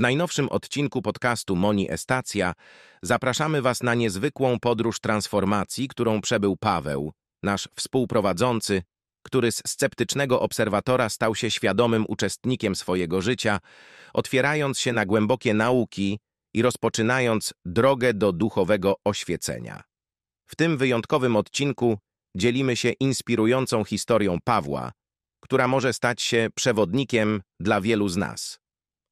W najnowszym odcinku podcastu Moni Estacja zapraszamy Was na niezwykłą podróż transformacji, którą przebył Paweł, nasz współprowadzący, który z sceptycznego obserwatora stał się świadomym uczestnikiem swojego życia, otwierając się na głębokie nauki i rozpoczynając drogę do duchowego oświecenia. W tym wyjątkowym odcinku dzielimy się inspirującą historią Pawła, która może stać się przewodnikiem dla wielu z nas.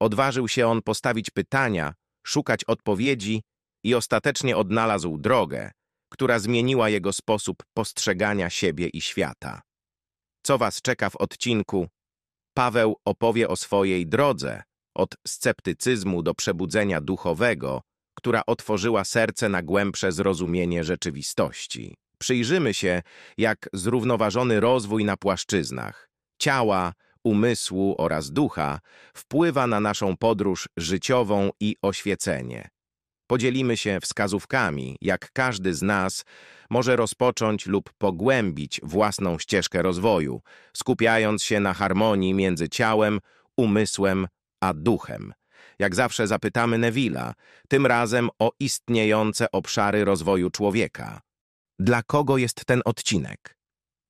Odważył się on postawić pytania, szukać odpowiedzi i ostatecznie odnalazł drogę, która zmieniła jego sposób postrzegania siebie i świata. Co Was czeka w odcinku? Paweł opowie o swojej drodze, od sceptycyzmu do przebudzenia duchowego, która otworzyła serce na głębsze zrozumienie rzeczywistości. Przyjrzymy się, jak zrównoważony rozwój na płaszczyznach ciała, umysłu oraz ducha, wpływa na naszą podróż życiową i oświecenie. Podzielimy się wskazówkami, jak każdy z nas może rozpocząć lub pogłębić własną ścieżkę rozwoju, skupiając się na harmonii między ciałem, umysłem a duchem. Jak zawsze zapytamy Neville'a, tym razem o istniejące obszary rozwoju człowieka. Dla kogo jest ten odcinek?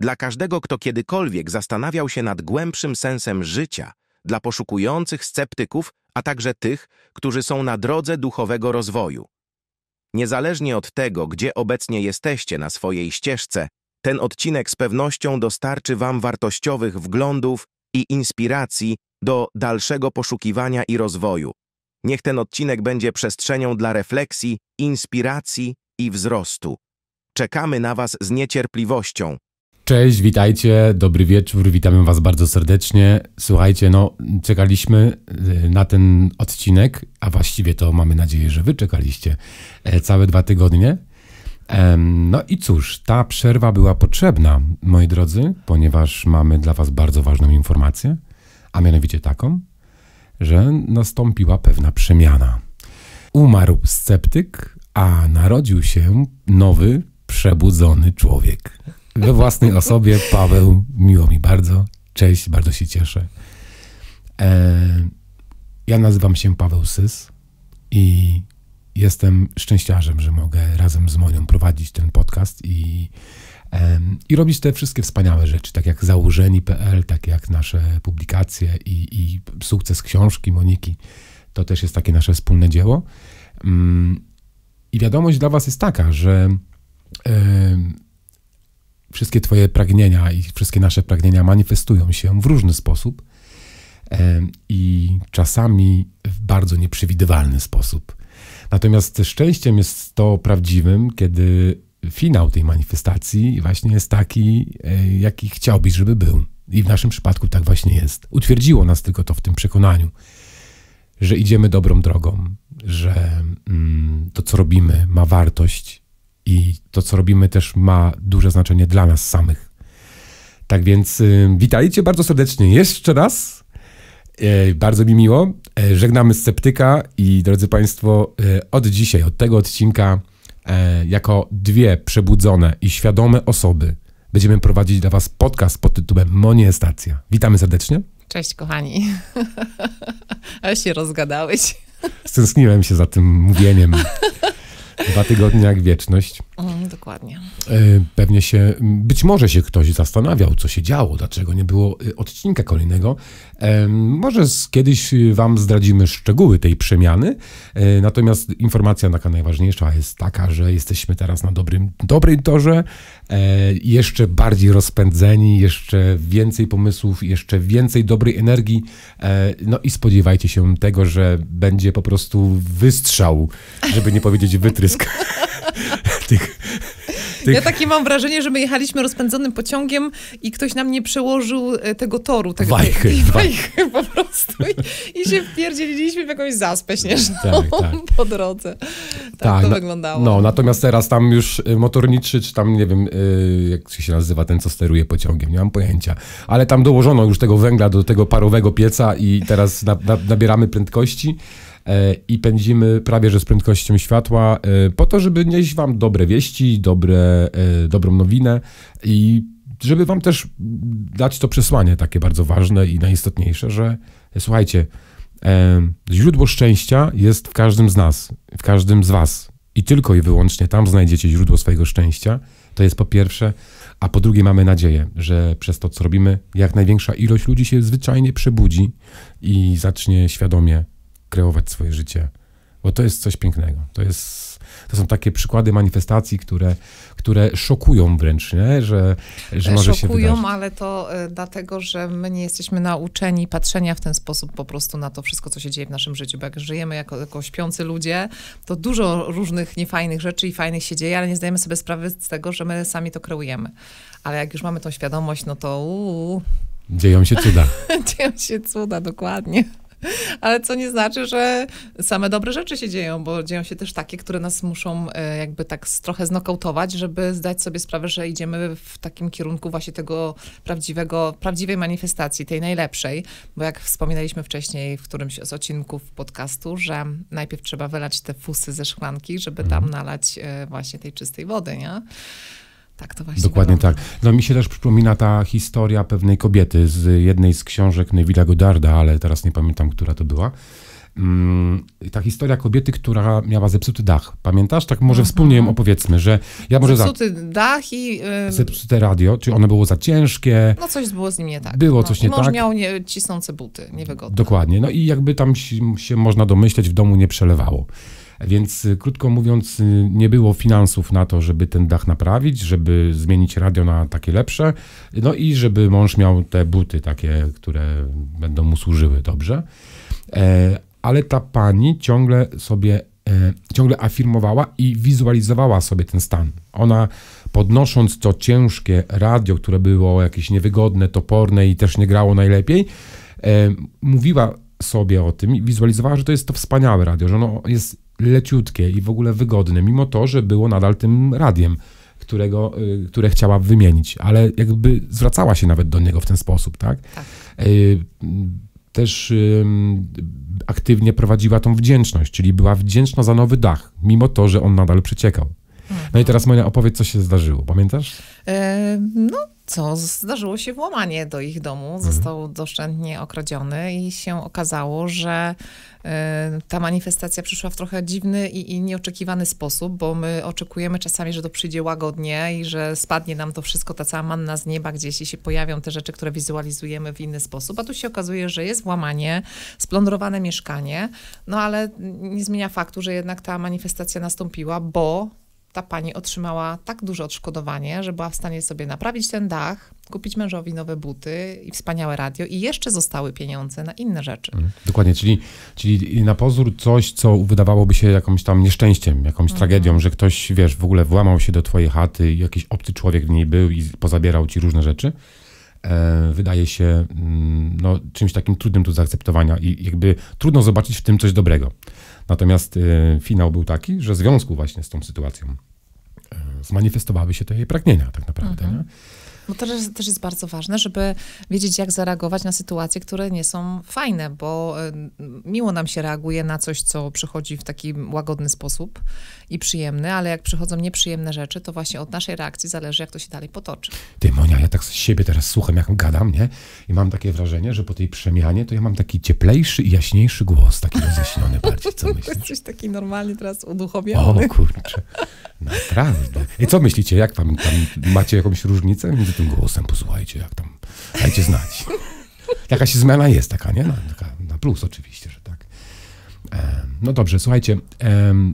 Dla każdego, kto kiedykolwiek zastanawiał się nad głębszym sensem życia, dla poszukujących sceptyków, a także tych, którzy są na drodze duchowego rozwoju. Niezależnie od tego, gdzie obecnie jesteście na swojej ścieżce, ten odcinek z pewnością dostarczy Wam wartościowych wglądów i inspiracji do dalszego poszukiwania i rozwoju. Niech ten odcinek będzie przestrzenią dla refleksji, inspiracji i wzrostu. Czekamy na Was z niecierpliwością. Cześć, witajcie, dobry wieczór, witamy Was bardzo serdecznie. Słuchajcie, no, czekaliśmy y, na ten odcinek, a właściwie to mamy nadzieję, że Wy czekaliście e, całe dwa tygodnie. No i cóż, ta przerwa była potrzebna, moi drodzy, ponieważ mamy dla Was bardzo ważną informację, a mianowicie taką, że nastąpiła pewna przemiana. Umarł sceptyk, a narodził się nowy, przebudzony człowiek we własnej osobie. Paweł, miło mi bardzo. Cześć, bardzo się cieszę. E, ja nazywam się Paweł Sys i jestem szczęściarzem, że mogę razem z Monią prowadzić ten podcast i, e, i robić te wszystkie wspaniałe rzeczy, tak jak założeni.pl, tak jak nasze publikacje i, i sukces książki Moniki. To też jest takie nasze wspólne dzieło. Mm, I wiadomość dla Was jest taka, że wszystkie Twoje pragnienia i wszystkie nasze pragnienia manifestują się w różny sposób i czasami w bardzo nieprzewidywalny sposób. Natomiast szczęściem jest to prawdziwym, kiedy finał tej manifestacji właśnie jest taki, e, jaki chciałbyś, żeby był. I w naszym przypadku tak właśnie jest. Utwierdziło nas tylko to w tym przekonaniu, że idziemy dobrą drogą, że mm, to, co robimy, ma wartość, i to, co robimy, też ma duże znaczenie dla nas samych. Tak więc y, witajcie bardzo serdecznie jeszcze raz. E, bardzo mi miło. Żegnamy żegnamy sceptyka i drodzy Państwo, e, od dzisiaj, od tego odcinka, e, jako dwie przebudzone i świadome osoby, będziemy prowadzić dla Was podcast pod tytułem Moniestacja. Witamy serdecznie. Cześć, kochani. Ale się rozgadałeś. Stęskniłem się za tym mówieniem. Dwa tygodnie jak wieczność. Mm, dokładnie. E, pewnie się, być może się ktoś zastanawiał, co się działo, dlaczego nie było y, odcinka kolejnego. E, może kiedyś y, Wam zdradzimy szczegóły tej przemiany. E, natomiast informacja taka najważniejsza jest taka, że jesteśmy teraz na dobrym, dobrej torze, jeszcze bardziej rozpędzeni, jeszcze więcej pomysłów, jeszcze więcej dobrej energii. No i spodziewajcie się tego, że będzie po prostu wystrzał, żeby nie powiedzieć wytry tych, tych... Ja takie mam wrażenie, że my jechaliśmy rozpędzonym pociągiem i ktoś nam nie przełożył e, tego toru. Tego, wajchy. Tej, wajchy po prostu. I, I, się wpierdzieliliśmy w jakąś zaspę śnieżną tak, tak. po drodze. Tak, tak to na, wyglądało. No, natomiast teraz tam już y, motorniczy, czy tam nie wiem, y, jak się nazywa ten, co steruje pociągiem, nie mam pojęcia. Ale tam dołożono już tego węgla do tego parowego pieca i teraz na, na, nabieramy prędkości. E, i pędzimy prawie że z prędkością światła e, po to, żeby nieść wam dobre wieści, dobre, e, dobrą nowinę i żeby wam też dać to przesłanie takie bardzo ważne i najistotniejsze, że słuchajcie, źródło szczęścia jest w każdym z nas, w każdym z was i tylko i wyłącznie tam znajdziecie źródło swojego szczęścia. To jest po pierwsze, a po drugie mamy nadzieję, że przez to, co robimy, jak największa ilość ludzi się zwyczajnie przebudzi i zacznie świadomie kreować swoje życie. Bo to jest coś pięknego. To, jest, to są takie przykłady manifestacji, które, które szokują wręcz, nie? że, że może szokują, się wydarzyć. ale to e, dlatego, że my nie jesteśmy nauczeni patrzenia w ten sposób po prostu na to wszystko, co się dzieje w naszym życiu. Bo jak żyjemy jako, jako śpiący ludzie, to dużo różnych niefajnych rzeczy i fajnych się dzieje, ale nie zdajemy sobie sprawy z tego, że my sami to kreujemy. Ale jak już mamy tą świadomość, no to Dzieją się cuda. Dzieją się cuda, dokładnie. Ale co nie znaczy, że same dobre rzeczy się dzieją, bo dzieją się też takie, które nas muszą e, jakby tak trochę znokautować, żeby zdać sobie sprawę, że idziemy w takim kierunku właśnie tego prawdziwego, prawdziwej manifestacji, tej najlepszej. Bo jak wspominaliśmy wcześniej w którymś z odcinków podcastu, że najpierw trzeba wylać te fusy ze szklanki, żeby tam mhm. nalać e, właśnie tej czystej wody, nie? Tak, to właśnie. Dokładnie tak. No mi się też przypomina ta historia pewnej kobiety z jednej z książek Neville'a Godarda, ale teraz nie pamiętam, która to była. Mm, ta historia kobiety, która miała zepsuty dach. Pamiętasz? Tak może Aha. Mhm. wspólnie ją opowiedzmy, że ja może Zepsuty za... dach i... Yy... Zepsute radio, czy ono było za ciężkie. No coś było z nim nie tak. Było no, coś nie mąż tak. Mąż miał nie, cisnące buty, niewygodne. Dokładnie. No i jakby tam się, się można domyśleć, w domu nie przelewało. Więc y, krótko mówiąc, y, nie było finansów na to, żeby ten dach naprawić, żeby zmienić radio na takie lepsze, no i żeby mąż miał te buty takie, które będą mu służyły dobrze. E, ale ta pani ciągle sobie e, ciągle afirmowała i wizualizowała sobie ten stan. Ona podnosząc to ciężkie radio, które było jakieś niewygodne, toporne i też nie grało najlepiej, e, mówiła sobie o tym i wizualizowała, że to jest to wspaniałe radio, że ono jest leciutkie i w ogóle wygodne, mimo to, że było nadal tym radiem, którego, y, które chciała wymienić, ale jakby zwracała się nawet do niego w ten sposób, tak? tak. Y, też aktywnie prowadziła tą wdzięczność, czyli była wdzięczna za nowy dach, mimo to, że on nadal przeciekał. Mhm. No i teraz moja opowiedz, co się zdarzyło, pamiętasz? E, no, co zdarzyło się włamanie do ich domu. Mhm. Został doszczętnie okradziony i się okazało, że y, ta manifestacja przyszła w trochę dziwny i, i, nieoczekiwany sposób, bo my oczekujemy czasami, że to przyjdzie łagodnie i że spadnie nam to wszystko, ta cała manna z nieba gdzieś i się pojawią te rzeczy, które wizualizujemy w inny sposób. A tu się okazuje, że jest włamanie, splądrowane mieszkanie, no ale nie zmienia faktu, że jednak ta manifestacja nastąpiła, bo ta pani otrzymała tak duże odszkodowanie, że była w stanie sobie naprawić ten dach, kupić mężowi nowe buty i wspaniałe radio i jeszcze zostały pieniądze na inne rzeczy. Mhm. Dokładnie, czyli, czyli na pozór coś, co wydawałoby się jakąś tam nieszczęściem, jakąś mhm. tragedią, że ktoś, wiesz, w ogóle włamał się do twojej chaty, jakiś obcy człowiek w niej był i pozabierał ci różne rzeczy, E, wydaje się mm, no, czymś takim trudnym do zaakceptowania i jakby trudno zobaczyć w tym coś dobrego. Natomiast e, finał był taki, że w związku właśnie z tą sytuacją e, zmanifestowały się te jej pragnienia tak naprawdę. Mhm. No to też, też jest bardzo ważne, żeby wiedzieć, jak zareagować na sytuacje, które nie są fajne, bo y, miło nam się reaguje na coś, co przychodzi w taki łagodny sposób i przyjemny, ale jak przychodzą nieprzyjemne rzeczy, to właśnie od naszej reakcji zależy, jak to się dalej potoczy. Ty, Monia, ja tak z siebie teraz słucham, jak gadam, nie? I mam takie wrażenie, że po tej przemianie to ja mam taki cieplejszy i jaśniejszy głos, taki roześniony bardziej, co myślisz? Jesteś taki normalnie teraz uduchowiony. O kurczę, naprawdę. I co myślicie, jak wam tam, macie jakąś różnicę między tym głosem, posłuchajcie, jak tam, dajcie znać. Jakaś zmiana jest taka, nie? Na, no, taka, na plus oczywiście, że tak. no dobrze, słuchajcie,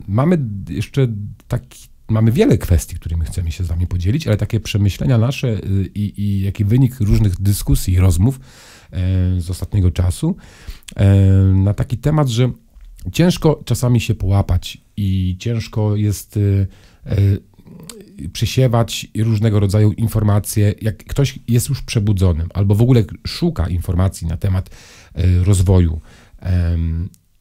mamy jeszcze taki, mamy wiele kwestii, którymi chcemy się z wami podzielić, ale takie przemyślenia nasze y, i, i jaki wynik różnych dyskusji i rozmów e, z ostatniego czasu e, na taki temat, że ciężko czasami się połapać i ciężko jest y, y, przysiewać różnego rodzaju informacje. Jak ktoś jest już przebudzonym albo w ogóle szuka informacji na temat e, rozwoju,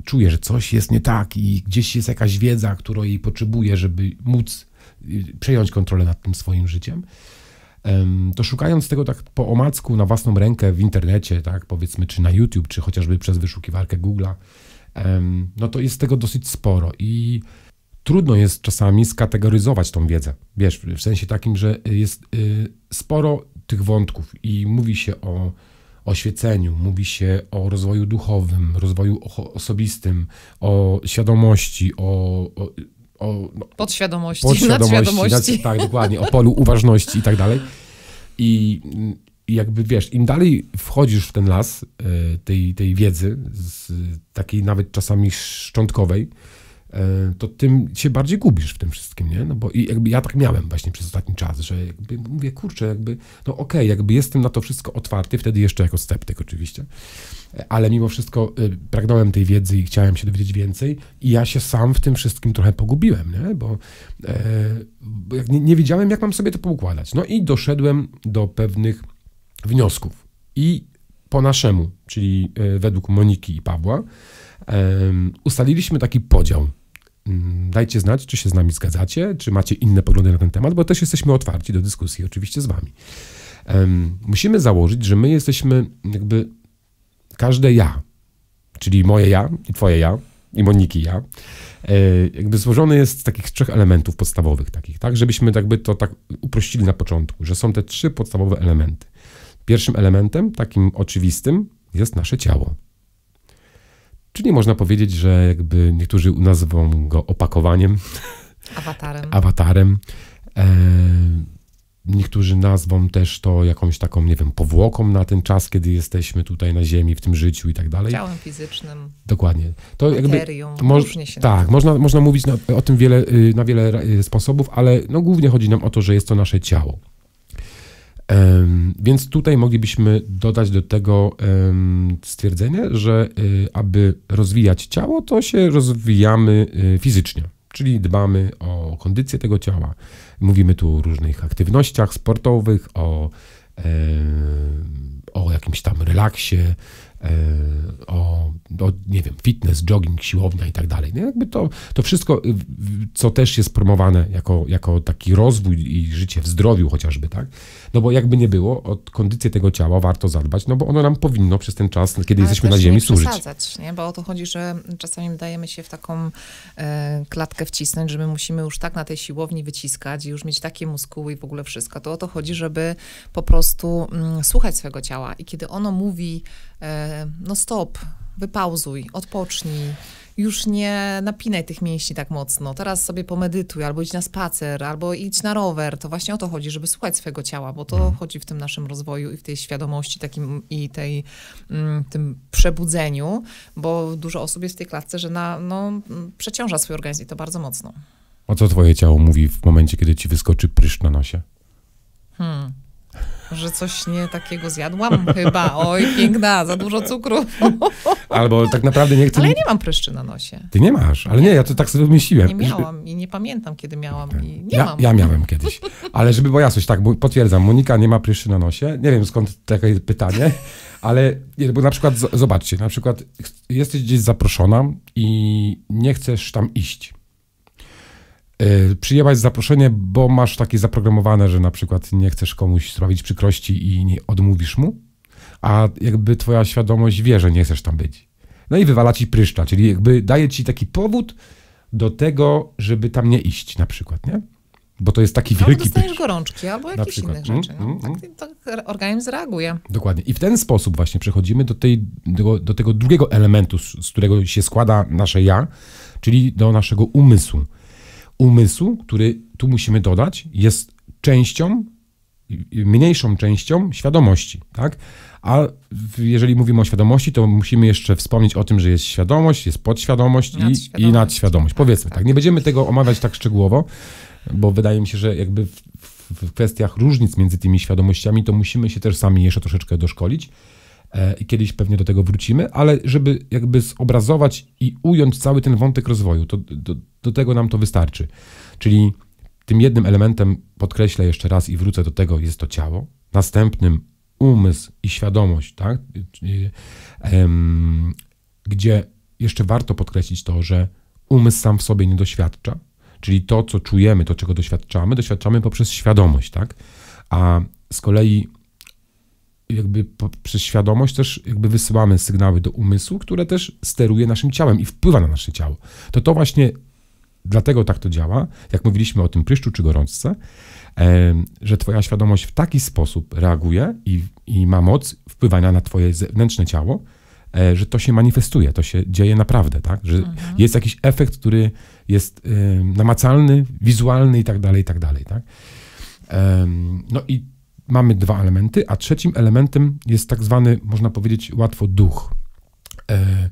czuje, że coś jest nie tak i gdzieś jest jakaś wiedza, której potrzebuje, żeby móc y, przejąć kontrolę nad tym swoim życiem, to szukając tego tak po omacku na własną rękę w internecie, tak powiedzmy, czy na YouTube, czy chociażby przez wyszukiwarkę Google'a, no to jest tego dosyć sporo i trudno jest czasami skategoryzować tą wiedzę. Wiesz, w sensie takim, że jest y, sporo tych wątków i mówi się o oświeceniu, mówi się o rozwoju duchowym, rozwoju osobistym, o świadomości, o. o, o no, podświadomości, podświadomości, nadświadomości. Nad, tak, dokładnie, o polu uważności i tak dalej. I jakby wiesz, im dalej wchodzisz w ten las y, tej, tej wiedzy, takiej nawet czasami szczątkowej, E, to tym się bardziej gubisz w tym wszystkim, nie? No bo i jakby ja tak miałem właśnie przez ostatni czas, że jakby mówię, kurczę, jakby, no okej, okay, jakby jestem na to wszystko otwarty, wtedy jeszcze jako sceptyk oczywiście, ale mimo wszystko y, pragnąłem tej wiedzy i chciałem się dowiedzieć więcej i ja się sam w tym wszystkim trochę pogubiłem, nie? Bo, e, bo nie, nie wiedziałem, jak mam sobie to poukładać. No i doszedłem do pewnych wniosków i po naszemu, czyli e, według Moniki i Pawła, e, ustaliliśmy taki podział Mm, dajcie znać, czy się z nami zgadzacie, czy macie inne poglądy na ten temat, bo też jesteśmy otwarci do dyskusji oczywiście z wami. Musimy założyć, że my jesteśmy jakby każde ja, czyli moje ja i twoje ja, i Moniki ja, e, jakby złożone jest z takich trzech elementów podstawowych takich, tak? Żebyśmy jakby to tak uprościli na początku, że są te trzy podstawowe elementy. Pierwszym elementem, takim oczywistym, jest nasze ciało. Czyli można powiedzieć, że jakby niektórzy nazwą go opakowaniem. Awatarem. Awatarem. E, niektórzy nazwą też to jakąś taką, nie wiem, powłoką na ten czas, kiedy jesteśmy tutaj na ziemi, w tym życiu i tak dalej. Ciałem fizycznym. Dokładnie. To materią, jakby, mo- się Tak, można, można mówić na, o tym wiele, y, na wiele y, sposobów, ale no, głównie chodzi nam o to, że jest to nasze ciało. Więc tutaj moglibyśmy dodać do tego stwierdzenie, że y, aby rozwijać ciało, to się rozwijamy y, fizycznie, czyli dbamy o kondycję tego ciała. Mówimy tu o różnych aktywnościach sportowych, o, o jakimś tam relaksie, E, o, o, nie wiem, fitness, jogging, siłownia i tak dalej. No jakby to, to wszystko, co też jest promowane jako, jako taki rozwój i życie w zdrowiu chociażby, tak? No bo jakby nie było, o kondycję tego ciała warto zadbać, no bo ono nam powinno przez ten czas, kiedy Ale jesteśmy na ziemi, nie służyć. nie? Bo o to chodzi, że czasami dajemy się w taką e, klatkę wcisnąć, że my musimy już tak na tej siłowni wyciskać i już mieć takie muskuły i w ogóle wszystko. To o to chodzi, żeby po prostu mm, słuchać swojego ciała i kiedy ono mówi E, no stop, wypauzuj, odpocznij. Już nie napinaj tych mięśni tak mocno. Teraz sobie pomedytuj, albo idź na spacer, albo idź na rower. To właśnie o to chodzi, żeby słuchać swojego ciała, bo to mhm. chodzi w tym naszym rozwoju i w tej świadomości takim i tej, mm, tym przebudzeniu, bo dużo osób jest w tej klatce, że na, no, mm, przeciąża swój organizm i to bardzo mocno. A co twoje ciało mówi w momencie, kiedy ci wyskoczy prysz na nosie? Hmm że coś nie takiego zjadłam chyba. Oj, piękna, za dużo cukru. Albo tak naprawdę nie chcę... Ale ja nie mam pryszczy na nosie. Ty nie masz, ale nie, nie ja to tak sobie wymyśliłem. Nie miałam i nie pamiętam, kiedy miałam i nie ja, mam. Ja miałem kiedyś. Ale żeby była jasność, tak, potwierdzam, Monika nie ma pryszczy na nosie. Nie wiem skąd takie pytanie, ale bo na przykład zobaczcie, na przykład jesteś gdzieś zaproszona i nie chcesz tam iść Y, przyjebać zaproszenie, bo masz takie zaprogramowane, że na przykład nie chcesz komuś sprawić przykrości i nie odmówisz mu, a jakby twoja świadomość wie, że nie chcesz tam być. No i wywala ci pryszcza, czyli jakby daje ci taki powód do tego, żeby tam nie iść na przykład, nie? Bo to jest taki albo no, wielki... Albo dostajesz gorączki, albo jakichś innych rzeczy. Mm, no. mm, tak, mm. tak organizm zreaguje. Dokładnie. I w ten sposób właśnie przechodzimy do, tej, do, do tego drugiego elementu, z, z którego się składa nasze ja, czyli do naszego umysłu umysłu, który tu musimy dodać, jest częścią, mniejszą częścią świadomości, tak? A jeżeli mówimy o świadomości, to musimy jeszcze wspomnieć o tym, że jest świadomość, jest podświadomość nadświadomość. I, i nadświadomość. Powiedzmy tak. tak. Nie będziemy tego omawiać tak szczegółowo, bo wydaje mi się, że jakby w, w, w kwestiach różnic między tymi świadomościami, to musimy się też sami jeszcze troszeczkę doszkolić e, i kiedyś pewnie do tego wrócimy, ale żeby jakby zobrazować i ująć cały ten wątek rozwoju, to, to, do tego nam to wystarczy. Czyli tym jednym elementem, podkreślę jeszcze raz i wrócę do tego, jest to ciało. Następnym umysł i świadomość, tak? gdzie jeszcze warto podkreślić to, że umysł sam w sobie nie doświadcza, czyli to, co czujemy, to, czego doświadczamy, doświadczamy poprzez świadomość, tak? A z kolei jakby przez świadomość też jakby wysyłamy sygnały do umysłu, które też steruje naszym ciałem i wpływa na nasze ciało. To to właśnie Dlatego tak to działa, jak mówiliśmy o tym pryszczu czy gorączce, że Twoja świadomość w taki sposób reaguje i, i ma moc wpływania na Twoje zewnętrzne ciało, e, że to się manifestuje, to się dzieje naprawdę, tak? Że mhm. jest jakiś efekt, który jest namacalny, wizualny i tak dalej, i tak dalej, tak? No i mamy dwa elementy, a trzecim elementem jest tak zwany, można powiedzieć łatwo, duch. E,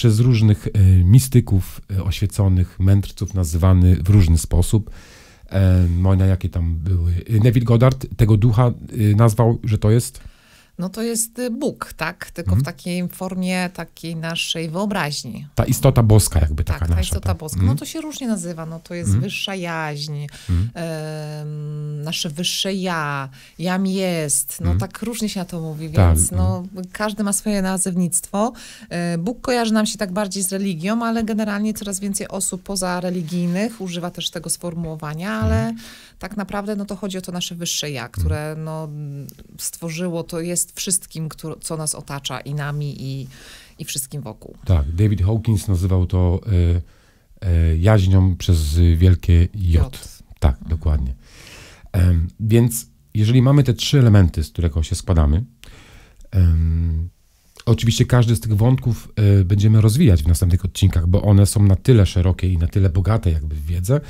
przez różnych e, mistyków e, oświeconych, mędrców nazywany w różny sposób. E, moja jakie tam były. Neville Goddard tego ducha nazwał, że to jest no to jest y, Bóg, tak? Tylko w mhm. takiej formie takiej naszej wyobraźni. Ta istota boska jakby taka tak, nasza. ta istota tak. boska. No mhm. to się różnie nazywa, no to jest mhm. wyższa jaźń, y, nasze wyższe ja, jam jest, no tak różnie się na to mówi, tak, więc no, każdy ma swoje nazewnictwo. E, Bóg kojarzy nam się tak bardziej z religią, ale generalnie coraz więcej osób poza religijnych używa też tego sformułowania, ale tak naprawdę no to chodzi o to nasze wyższe ja, które no, stworzyło, to jest jest wszystkim, co nas otacza i nami, i, i wszystkim wokół. Tak, David Hawkins nazywał to y, jaźnią przez wielkie J. J. Tak, mhm. dokładnie. więc jeżeli mamy te trzy elementy, z którego się składamy, Oczywiście każdy z tych wątków e, będziemy rozwijać w następnych odcinkach, bo one są na tyle szerokie i na tyle bogate jakby w wiedzę,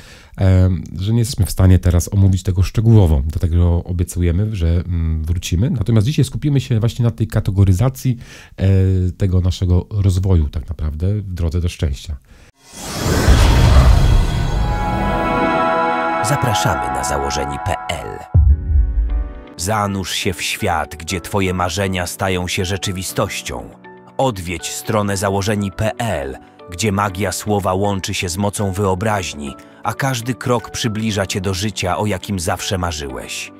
e, że nie jesteśmy w stanie teraz omówić tego szczegółowo. Dlatego obiecujemy, że mm, wrócimy. Natomiast dzisiaj skupimy się właśnie na tej kategoryzacji e, tego naszego rozwoju tak naprawdę w drodze do szczęścia. Zapraszamy na założeni.pl Zanurz się w świat, gdzie twoje marzenia stają się rzeczywistością. Odwiedź stronę założeni.pl, gdzie magia słowa łączy się z mocą wyobraźni, a każdy krok przybliża cię do życia, o jakim zawsze marzyłeś.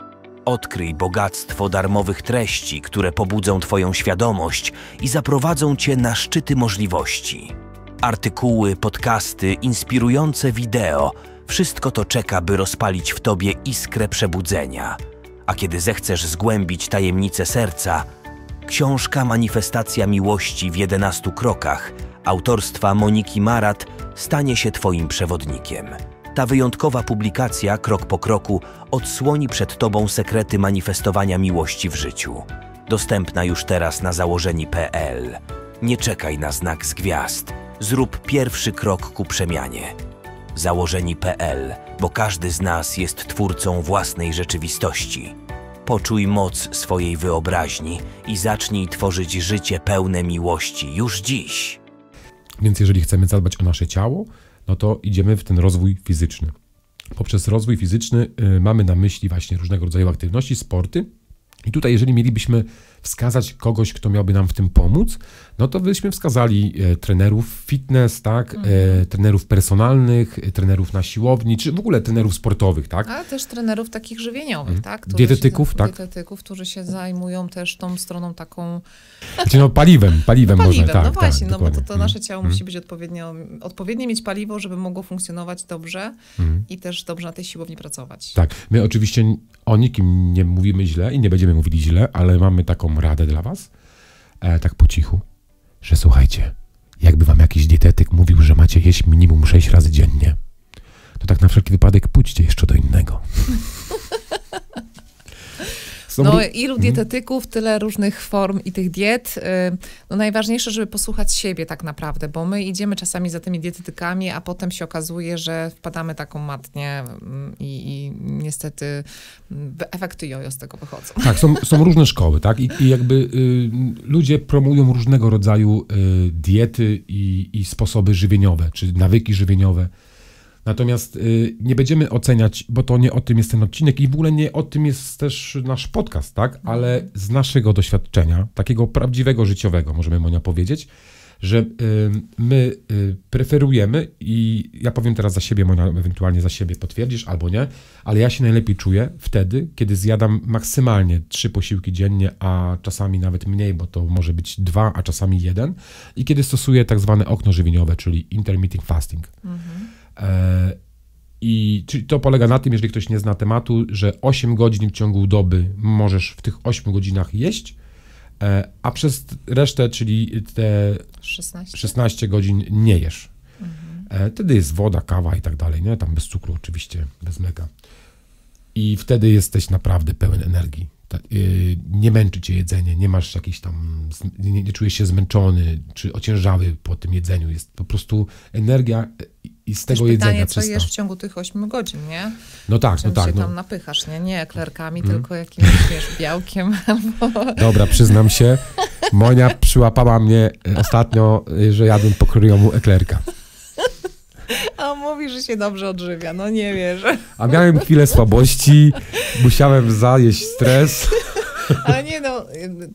Odkryj bogactwo darmowych treści, które pobudzą Twoją świadomość i zaprowadzą Cię na szczyty możliwości. Artykuły, podcasty, inspirujące wideo wszystko to czeka, by rozpalić w Tobie iskrę przebudzenia a kiedy zechcesz zgłębić tajemnice serca, książka Manifestacja Miłości w 11 krokach autorstwa Moniki Marat stanie się Twoim przewodnikiem. Ta wyjątkowa publikacja krok po kroku odsłoni przed Tobą sekrety manifestowania miłości w życiu. Dostępna już teraz na założeni.pl. Nie czekaj na znak z gwiazd. Zrób pierwszy krok ku przemianie założeni.pl, bo każdy z nas jest twórcą własnej rzeczywistości. Poczuj moc swojej wyobraźni i zacznij tworzyć życie pełne miłości już dziś. Więc jeżeli chcemy zadbać o nasze ciało, no to idziemy w ten rozwój fizyczny. Poprzez rozwój fizyczny y, mamy na myśli właśnie różnego rodzaju aktywności, sporty. I tutaj, jeżeli mielibyśmy wskazać kogoś, kto miałby nam w tym pomóc, no to byśmy wskazali e, trenerów fitness, tak, e, mhm. trenerów personalnych, e, trenerów na siłowni, czy w ogóle trenerów sportowych, tak. Ale też trenerów takich żywieniowych, mhm. tak. Którzy dietetyków, się, tak. Dietetyków, którzy się zajmują też tą stroną taką... Znaczy, no paliwem, paliwem, no, paliwem może, tak. No tak, właśnie, tak, no bo to, to nasze ciało musi mhm. być odpowiednio, odpowiednie mieć paliwo, żeby mogło funkcjonować dobrze i też dobrze na tej siłowni pracować. Tak, my oczywiście o nikim nie mówimy źle i nie będziemy mówili źle, ale mamy taką radę dla Was, e, tak po cichu, że słuchajcie, jakby Wam jakiś dietetyk mówił, że macie jeść minimum 6 razy dziennie, to tak na wszelki wypadek pójdźcie jeszcze do innego. Są no ilu mhm. dietetyków, tyle różnych form i tych diet. Y, no najważniejsze, żeby posłuchać siebie tak naprawdę, bo my idziemy czasami za tymi dietetykami, a potem się okazuje, że wpadamy taką matnię mm, i, i niestety mm, efekty jojo z tego wychodzą. Tak, są, są różne szkoły, tak? I, i jakby y, ludzie promują różnego rodzaju y, diety i, i sposoby żywieniowe, czy nawyki żywieniowe. Natomiast y, nie będziemy oceniać, bo to nie o tym jest ten odcinek i w ogóle nie o tym jest też nasz podcast, tak? Mhm. Ale z naszego doświadczenia, takiego prawdziwego, życiowego, możemy Monia powiedzieć, że y, my y, preferujemy i ja powiem teraz za siebie, Monia ewentualnie za siebie potwierdzisz albo nie, ale ja się najlepiej czuję wtedy, kiedy zjadam maksymalnie trzy posiłki dziennie, a czasami nawet mniej, bo to może być dwa, a czasami jeden i kiedy stosuję tak zwane okno żywieniowe, czyli intermittent fasting. Mhm. E, I czyli to polega na tym, jeżeli ktoś nie zna tematu, że 8 godzin w ciągu doby możesz w tych 8 godzinach jeść, e, a przez resztę, czyli te 16, 16 godzin nie jesz. Mhm. E, wtedy jest woda, kawa i tak dalej, nie? Tam bez cukru oczywiście, bez mleka. I wtedy jesteś naprawdę pełen energii. Nie męczy cię jedzenie, nie masz jakiś tam, nie, nie czujesz się zmęczony czy ociężały po tym jedzeniu. Jest po prostu energia i z tego pytanie, jedzenia czysto. co jesz w ciągu tych 8 godzin, nie? No tak, Czym no tak. się no. tam napychasz, nie? Nie eklerkami, mm. tylko jakimś, białkiem albo... Dobra, przyznam się, Monia przyłapała mnie ostatnio, że jadłem po kryjomu eklerka. A mówi, że się dobrze odżywia, no nie wierzę. A miałem chwilę słabości, musiałem zajeść stres. Ale nie no,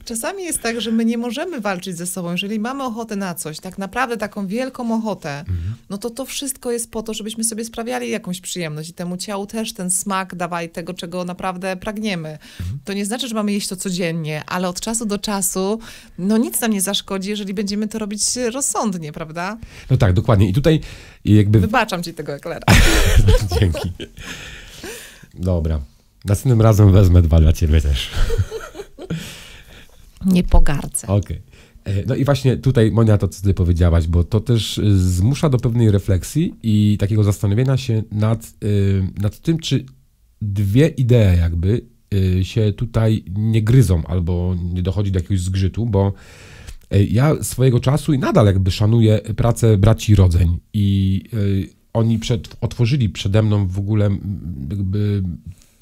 czasami jest tak, że my nie możemy walczyć ze sobą. Jeżeli mamy ochotę na coś, tak naprawdę taką wielką ochotę, mhm. no to to wszystko jest po to, żebyśmy sobie sprawiali jakąś przyjemność i temu ciału też ten smak dawaj tego, czego naprawdę pragniemy. Mhm. To nie znaczy, że mamy jeść to codziennie, ale od czasu do czasu no nic nam nie zaszkodzi, jeżeli będziemy to robić rozsądnie, prawda? No tak, dokładnie. I tutaj jakby... Wybaczam ci tego eklera. No, dzięki. Dobra. Następnym razem wezmę dwa dla ciebie też. Nie pogardzę. Okej. Okay. E, no i właśnie tutaj, Monia, to co ty powiedziałaś, bo to też e, zmusza do pewnej refleksji i takiego zastanowienia się nad, e, nad tym, czy dwie idee jakby się tutaj nie gryzą albo nie dochodzi do jakiegoś zgrzytu, bo ja swojego czasu i nadal jakby szanuję pracę braci rodzeń i oni przed, otworzyli przede mną w ogóle jakby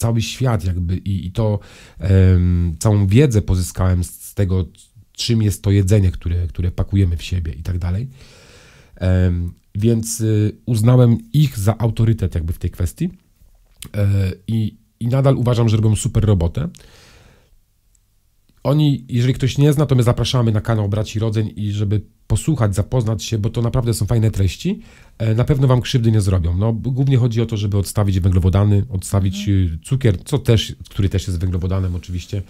cały świat jakby i, i to um, całą wiedzę pozyskałem z, z tego, czym jest to jedzenie, które, które pakujemy w siebie i tak dalej. Um, więc y, uznałem ich za autorytet jakby w tej kwestii e, i, i nadal uważam, że robią super robotę. Oni, jeżeli ktoś nie zna, to my zapraszamy na kanał Braci Rodzeń i żeby posłuchać, zapoznać się, bo to naprawdę są fajne treści, E, na pewno wam krzywdy nie zrobią. No, głównie chodzi o to, żeby odstawić węglowodany, odstawić mhm. y, cukier, co też, który też jest węglowodanem oczywiście,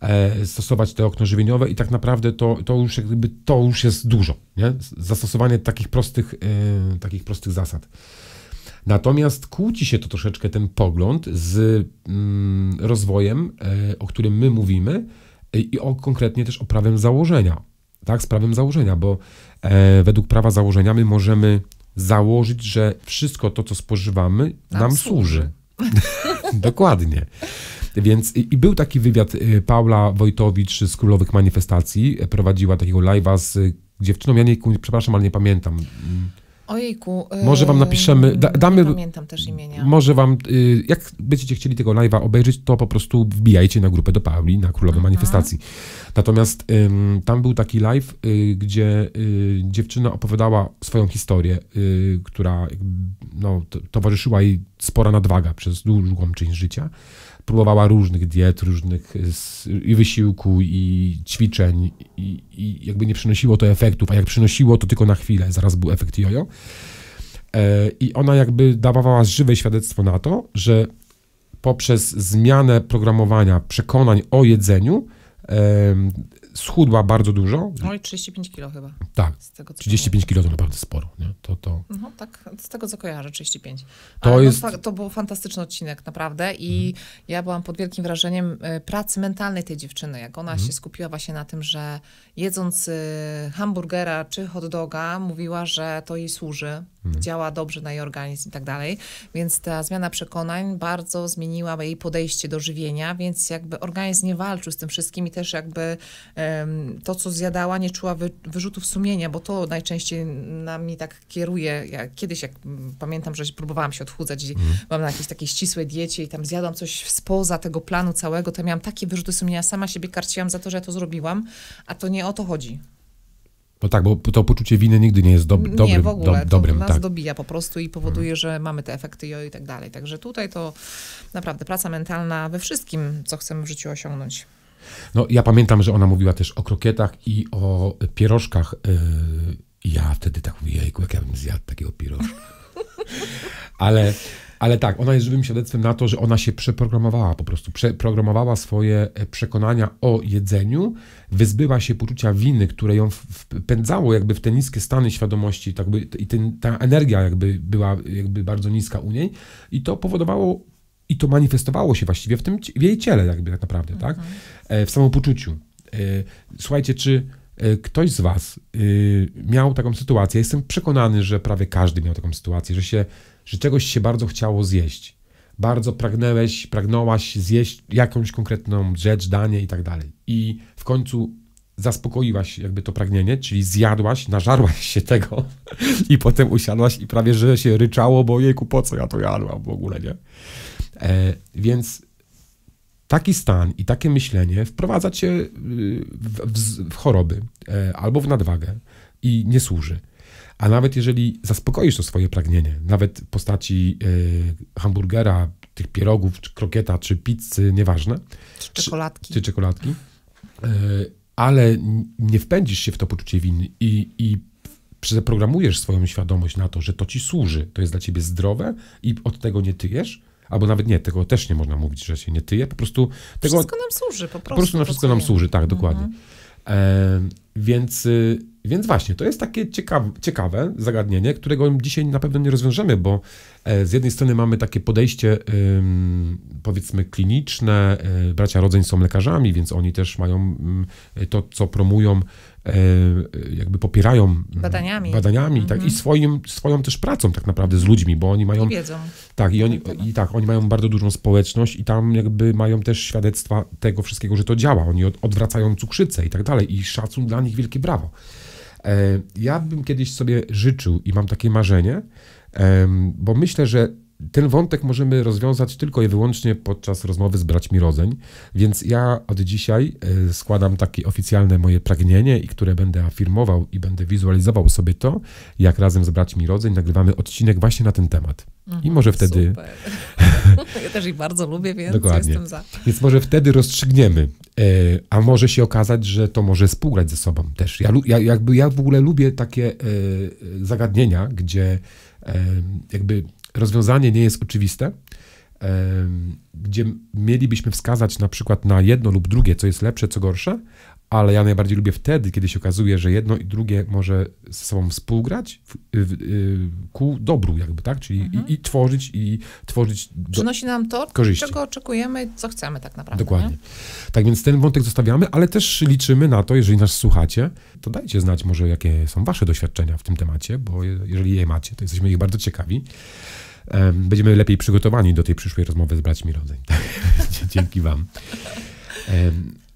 e, stosować te okno żywieniowe i tak naprawdę to, to, już, jakby, to już jest dużo. Nie? Zastosowanie takich prostych, e, takich prostych zasad. Natomiast kłóci się to troszeczkę ten pogląd z mm, rozwojem, e, o którym my mówimy e, i o, konkretnie też o prawem założenia. Tak, z prawem założenia, bo e, według prawa założenia my możemy założyć, że wszystko to, co spożywamy, nam, nam służy. Dokładnie. Więc i, i był taki wywiad y, Paula Wojtowicz z Królowych Manifestacji, e, prowadziła takiego live'a z y, dziewczyną, ja nie, przepraszam, ale nie pamiętam. Ojejku. Może wam e, napiszemy, da, damy... Nie pamiętam też imienia. Może wam, y, jak będziecie chcieli tego live'a obejrzeć, to po prostu wbijajcie na grupę do Pauli, na Królowe mhm. Manifestacji. Natomiast tam był taki live, y, gdzie y, dziewczyna opowiadała swoją historię, która no, towarzyszyła jej spora nadwaga przez długą część życia próbowała różnych diet, różnych y, i wysiłku, i ćwiczeń, i, i, jakby nie przynosiło to efektów, a jak przynosiło, to tylko na chwilę, zaraz był efekt jojo. E, I ona jakby dawała żywe świadectwo na to, że poprzez zmianę programowania, przekonań o jedzeniu, schudła bardzo dużo. No i 35 kilo chyba. Tak, z tego, 35 kilo to naprawdę sporo. Nie? To, to... No tak, z tego co kojarzę, 35. To, no jest... to, to był fantastyczny odcinek, naprawdę. I mhm. ja byłam pod wielkim wrażeniem y, pracy mentalnej tej dziewczyny, jak ona się mhm. skupiła właśnie na tym, że jedząc y, hamburgera czy hot doga, mówiła, że to jej służy, Mhm. działa dobrze na jej organizm i tak dalej. Więc ta zmiana przekonań bardzo zmieniła jej podejście do żywienia, więc jakby organizm nie walczył z tym wszystkim i też jakby um, to, co zjadała, nie czuła wy, wyrzutów sumienia, bo to najczęściej nami tak kieruje. Ja kiedyś, jak pamiętam, że próbowałam się odchudzać i mhm. mam na jakiejś takiej ścisłej diecie i tam zjadłam coś spoza tego planu całego, to miałam takie wyrzuty sumienia, sama siebie karciłam za to, że ja to zrobiłam, a to nie o to chodzi. No tak, bo to poczucie winy nigdy nie jest do, dobrym. Nie, w ogóle. Do, dobrym, to nas tak. dobija po prostu i powoduje, mhm. że mamy te efekty jo i tak dalej. Także tutaj to naprawdę praca mentalna we wszystkim, co chcemy w życiu osiągnąć. No ja pamiętam, że ona mówiła też o krokietach i o pierożkach. Yy, ja wtedy tak mówię, jejku, jak ja bym zjadł takiego pierożka. Ale ale tak, ona jest żywym świadectwem na to, że ona się przeprogramowała po prostu. Przeprogramowała swoje e, przekonania o jedzeniu, wyzbyła się poczucia winy, które ją wpędzało jakby w te niskie stany świadomości tak by, i ten, ta energia jakby była jakby bardzo niska u niej i to powodowało i to manifestowało się właściwie w tym w jej ciele jakby tak naprawdę, tak? mhm. tak? W samopoczuciu. E, słuchajcie, czy ktoś z Was y, miał taką sytuację? Jestem przekonany, że prawie każdy miał taką sytuację, że się że czegoś się bardzo chciało zjeść. Bardzo pragnęłeś, pragnąłaś zjeść jakąś konkretną rzecz, danie i tak dalej. I w końcu zaspokoiłaś jakby to pragnienie, czyli zjadłaś, nażarłaś się tego i potem usiadłaś i prawie, że się ryczało, bo jejku, po co ja to jadłam w ogóle, nie? E, więc taki stan i takie myślenie wprowadza cię y, w, w, w choroby e, albo w nadwagę i nie służy. A nawet jeżeli zaspokoisz to swoje pragnienie, nawet w postaci y, hamburgera, tych pierogów, czy krokieta, czy pizzy, nieważne. Czy czekoladki. Czy, czy czekoladki. Y, ale nie wpędzisz się w to poczucie winy i, i przeprogramujesz swoją świadomość na to, że to ci służy, to jest dla ciebie zdrowe i od tego nie tyjesz, albo nawet nie, tego też nie można mówić, że się nie tyje, po prostu tego... Wszystko nam służy, po prostu. Po prostu na wszystko nam służy, tak, dokładnie. Mhm. E, więc, y, więc właśnie, to jest takie ciekawe, ciekawe zagadnienie, którego dzisiaj na pewno nie rozwiążemy, bo e, z jednej strony mamy takie podejście, powiedzmy, kliniczne. E, bracia rodzeń są lekarzami, więc oni też mają mm, to, co promują, E, jakby popierają mm, badaniami, badaniami mhm. tak, i mhm. swoim, swoją też pracą tak naprawdę z ludźmi, bo oni mają... I wiedzą. Tak, i oni, tak, i tak, oni mają bardzo dużą społeczność i tam jakby mają też świadectwa tego wszystkiego, że to działa. Oni od, odwracają cukrzycę i tak dalej i szacun dla nich wielkie brawo. E, ja bym kiedyś sobie życzył i mam takie marzenie, bo myślę, że ten wątek możemy rozwiązać tylko i wyłącznie podczas rozmowy z braćmi rodzeń, więc ja od dzisiaj e, składam takie oficjalne moje pragnienie, i które będę afirmował i będę wizualizował sobie to, jak razem z braćmi rodzeń nagrywamy odcinek właśnie na ten temat. Mhm, I może wtedy. ja też ich bardzo lubię, więc Dokładnie. jestem za. Więc może wtedy rozstrzygniemy. E, a może się okazać, że to może współgrać ze sobą też. Ja, ja, jakby, ja w ogóle lubię takie e, zagadnienia, gdzie jakby rozwiązanie nie jest oczywiste, gdzie mielibyśmy wskazać na przykład na jedno lub drugie, co jest lepsze, co gorsze, ale ja najbardziej lubię wtedy, kiedy się okazuje, że jedno i drugie może ze sobą współgrać w, y, w, w, y, ku dobru jakby, tak? Czyli mhm. i, i, tworzyć, i tworzyć... Do... Przynosi nam to, korzyści. czego oczekujemy, co chcemy tak naprawdę. Dokładnie. Nie? Tak więc ten wątek zostawiamy, ale też liczymy na to, jeżeli nas słuchacie, to dajcie znać może, jakie są wasze doświadczenia w tym temacie, bo jeżeli je macie, to jesteśmy ich bardzo ciekawi będziemy lepiej przygotowani do tej przyszłej rozmowy z braćmi rodzeń. Dzięki Wam.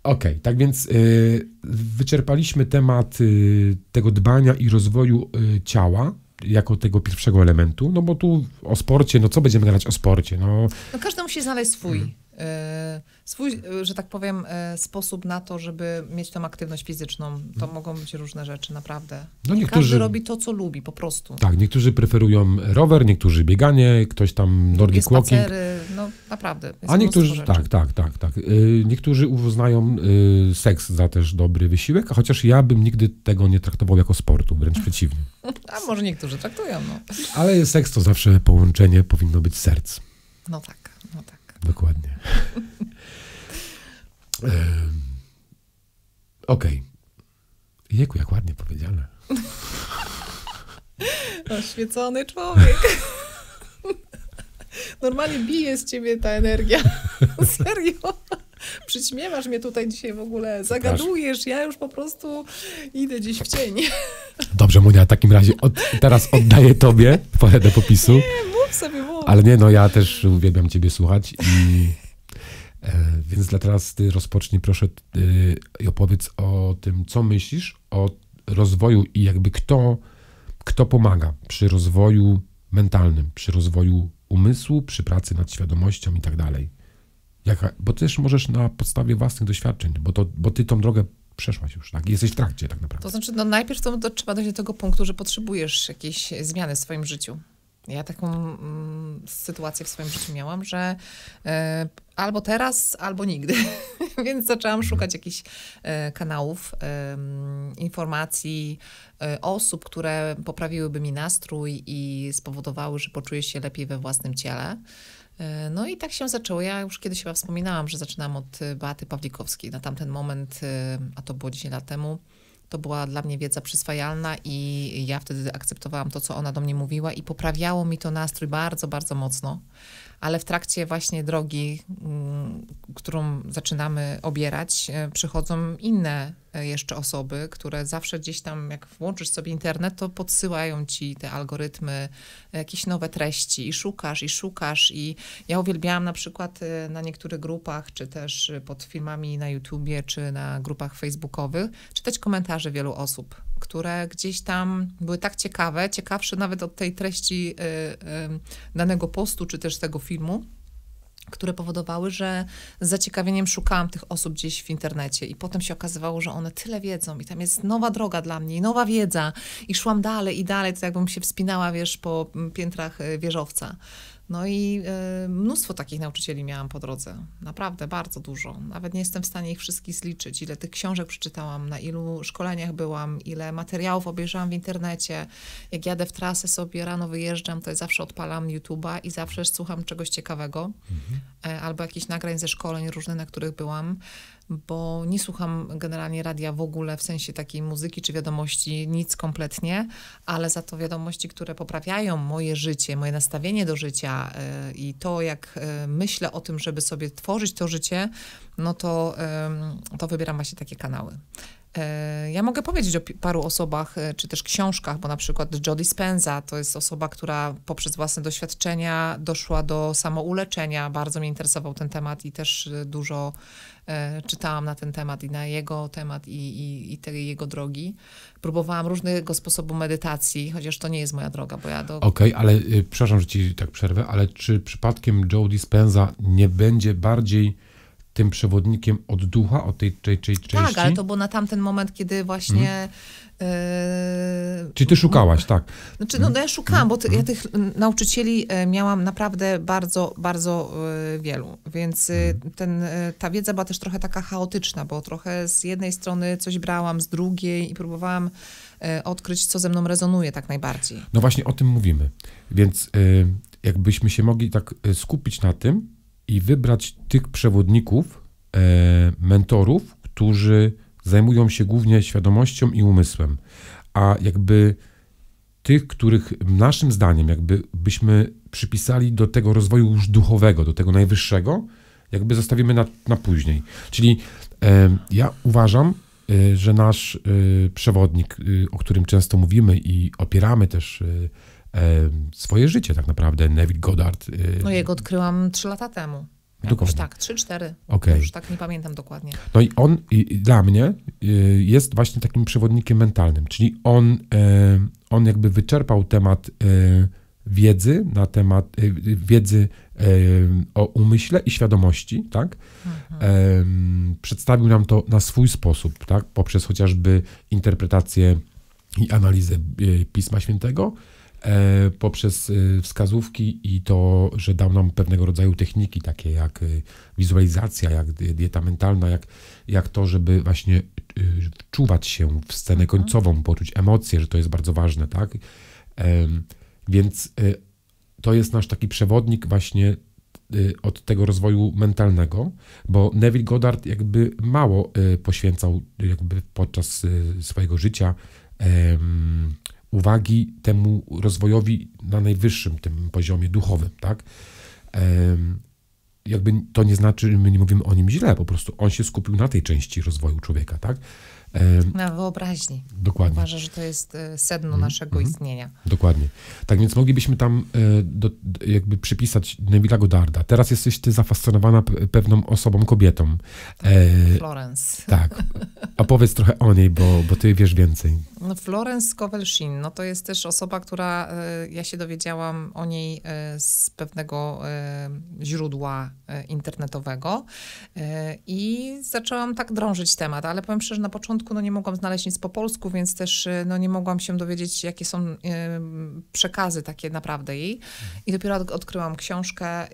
Okej, okay, tak więc y, wyczerpaliśmy temat y, tego dbania i rozwoju y, ciała jako tego pierwszego elementu, no bo tu o sporcie, no co będziemy gadać o sporcie? No, no każdy musi znaleźć swój. E, swój, że tak powiem, e, sposób na to, żeby mieć tą aktywność fizyczną. To mm. mogą być różne rzeczy, naprawdę. No niektórzy, Każdy robi to, co lubi, po prostu. Tak, niektórzy preferują rower, niektórzy bieganie, ktoś tam nordic walking. no naprawdę. A niektórzy, tak, tak, tak, tak. E, niektórzy uznają seks za też dobry wysiłek, chociaż ja bym nigdy tego nie traktował jako sportu, wręcz przeciwnie. A może niektórzy traktują, no. Ale seks to zawsze połączenie powinno być serc. No tak. Dokładnie. Okej. Okay. Jeku, jak ładnie powiedziane. Oświecony człowiek. Normalnie bije z ciebie ta energia. Serio. Przyćmiewasz mnie tutaj dzisiaj w ogóle, zagadujesz, ja już po prostu idę gdzieś w cień. Dobrze, Munia, w takim razie od, teraz oddaję tobie poledę popisu. Nie, sobie Ale nie, no ja też uwielbiam ciebie słuchać i... E, więc dla teraz ty rozpocznij proszę e, i opowiedz o tym, co myślisz o rozwoju i jakby kto, kto pomaga przy rozwoju mentalnym, przy rozwoju umysłu, przy pracy nad świadomością i tak dalej. Jaka, bo też możesz na podstawie własnych doświadczeń, bo, to, bo ty tą drogę przeszłaś już, tak? Jesteś w trakcie tak naprawdę. To znaczy, no najpierw to, to trzeba dojść do tego punktu, że potrzebujesz jakiejś zmiany w swoim życiu. Ja taką mm, sytuację w swoim życiu miałam, że y, albo teraz, albo nigdy. Więc zaczęłam mhm. szukać jakichś y, kanałów, y, informacji, e, osób, które poprawiłyby mi nastrój i spowodowały, że poczuję się lepiej we własnym ciele. No i tak się zaczęło. Ja już kiedyś chyba wspominałam, że zaczynam od Beaty Pawlikowskiej. Na tamten moment, a to było 10 lat temu, to była dla mnie wiedza przyswajalna i ja wtedy akceptowałam to, co ona do mnie mówiła i poprawiało mi to nastrój bardzo, bardzo mocno ale w trakcie właśnie drogi, mm, którą zaczynamy obierać, e, przychodzą inne e, jeszcze osoby, które zawsze gdzieś tam, jak włączysz sobie internet, to podsyłają ci te algorytmy, e, jakieś nowe treści i szukasz, i szukasz. I ja uwielbiałam na przykład na niektórych grupach, czy też pod filmami na YouTubie, czy na grupach facebookowych, czytać komentarze wielu osób które gdzieś tam były tak ciekawe, ciekawsze nawet od tej treści y, y, danego postu czy też tego filmu, które powodowały, że z zaciekawieniem szukałam tych osób gdzieś w internecie i potem się okazywało, że one tyle wiedzą i tam jest nowa droga dla mnie, nowa wiedza i szłam dalej i dalej, to jakbym się wspinała, wiesz, po mm, piętrach y, wieżowca. No i y, mnóstwo takich nauczycieli miałam po drodze, naprawdę bardzo dużo. Nawet nie jestem w stanie ich wszystkich zliczyć, ile tych książek przeczytałam, na ilu szkoleniach byłam, ile materiałów obejrzałam w internecie. Jak jadę w trasę sobie, rano wyjeżdżam, to zawsze odpalam YouTube'a i zawsze słucham czegoś ciekawego, mhm. E, albo jakichś nagrań ze szkoleń różnych, na których byłam bo nie słucham generalnie radia w ogóle w sensie takiej muzyki czy wiadomości, nic kompletnie, ale za to wiadomości, które poprawiają moje życie, moje nastawienie do życia y, i to, jak y, myślę o tym, żeby sobie tworzyć to życie, no to, to wybieram właśnie takie kanały. E, ja mogę powiedzieć o paru osobach, e, czy też książkach, bo na przykład Jody Spenza to jest osoba, która poprzez własne doświadczenia doszła do samouleczenia. Bardzo mnie interesował ten temat i też e, dużo czytałam na ten temat i na jego temat i, i, i tej jego drogi. Próbowałam różnego sposobu medytacji, chociaż to nie jest moja droga, bo ja do... Okej, okay, ale przepraszam, że ci tak przerwę, ale czy przypadkiem Jody Spenza nie będzie bardziej tym przewodnikiem od ducha, od tej, tej, tej tak, części. Tak, ale to było na tamten moment, kiedy właśnie... Mhm. E, Czy Yy... ty szukałaś, tak? Znaczy, no, no ja szukałam, bo ty, ja mhm. tych nauczycieli e, miałam naprawdę bardzo, bardzo e, wielu, więc mhm. ten, ta wiedza była też trochę taka chaotyczna, bo trochę z jednej strony coś brałam, z drugiej i próbowałam odkryć, co ze mną rezonuje tak najbardziej. No właśnie o tym mówimy, więc jakbyśmy się mogli tak skupić na tym, i wybrać tych przewodników, e, mentorów, którzy zajmują się głównie świadomością i umysłem, a jakby tych, których naszym zdaniem jakby byśmy przypisali do tego rozwoju już duchowego, do tego najwyższego, jakby zostawimy na, na później. Czyli e, ja uważam, e, że nasz e, przewodnik, e, o którym często mówimy i opieramy też e, E, swoje życie tak naprawdę, Neville Goddard. E, no jego odkryłam trzy lata temu. Jakoś tak, trzy, cztery. Okay. Już tak nie pamiętam dokładnie. No i on i, i dla mnie e, jest właśnie takim przewodnikiem mentalnym, czyli on, on jakby wyczerpał temat wiedzy na temat wiedzy o umyśle i świadomości, tak? Mhm. Przedstawił nam to na swój sposób, tak? Poprzez chociażby interpretację i analizę Pisma Świętego E, poprzez e, wskazówki i to, że dał nam pewnego rodzaju techniki, takie jak e, wizualizacja, jak dieta mentalna, jak, jak to, żeby właśnie czuwać się w scenę mhm. końcową, poczuć emocje, że to jest bardzo ważne, tak? Więc to jest nasz taki przewodnik właśnie od tego rozwoju mentalnego, bo Neville Goddard jakby mało poświęcał jakby podczas swojego życia uwagi temu rozwojowi na najwyższym tym poziomie duchowym, tak? Jakby to nie znaczy, że my nie mówimy o nim źle, po prostu on się skupił na tej części rozwoju człowieka, tak? Na wyobraźni. Dokładnie. Uważa, że to jest e, sedno mhm, naszego mm istnienia. Dokładnie. Tak więc moglibyśmy tam e, do, jakby przypisać Neville'a Godarda. Teraz jesteś ty zafascynowana pewną osobą, kobietą. E, Florence. tak. A powiedz trochę o niej, bo, bo ty wiesz więcej. No, Florence Kowalszyn, no to jest też osoba, która, e, ja się dowiedziałam o niej e, z pewnego e, źródła internetowego i zaczęłam tak drążyć temat, ale powiem szczerze, na początku no nie mogłam znaleźć nic po polsku, więc też no nie mogłam się dowiedzieć, jakie są przekazy takie naprawdę jej. Mhm. I dopiero odkryłam książkę,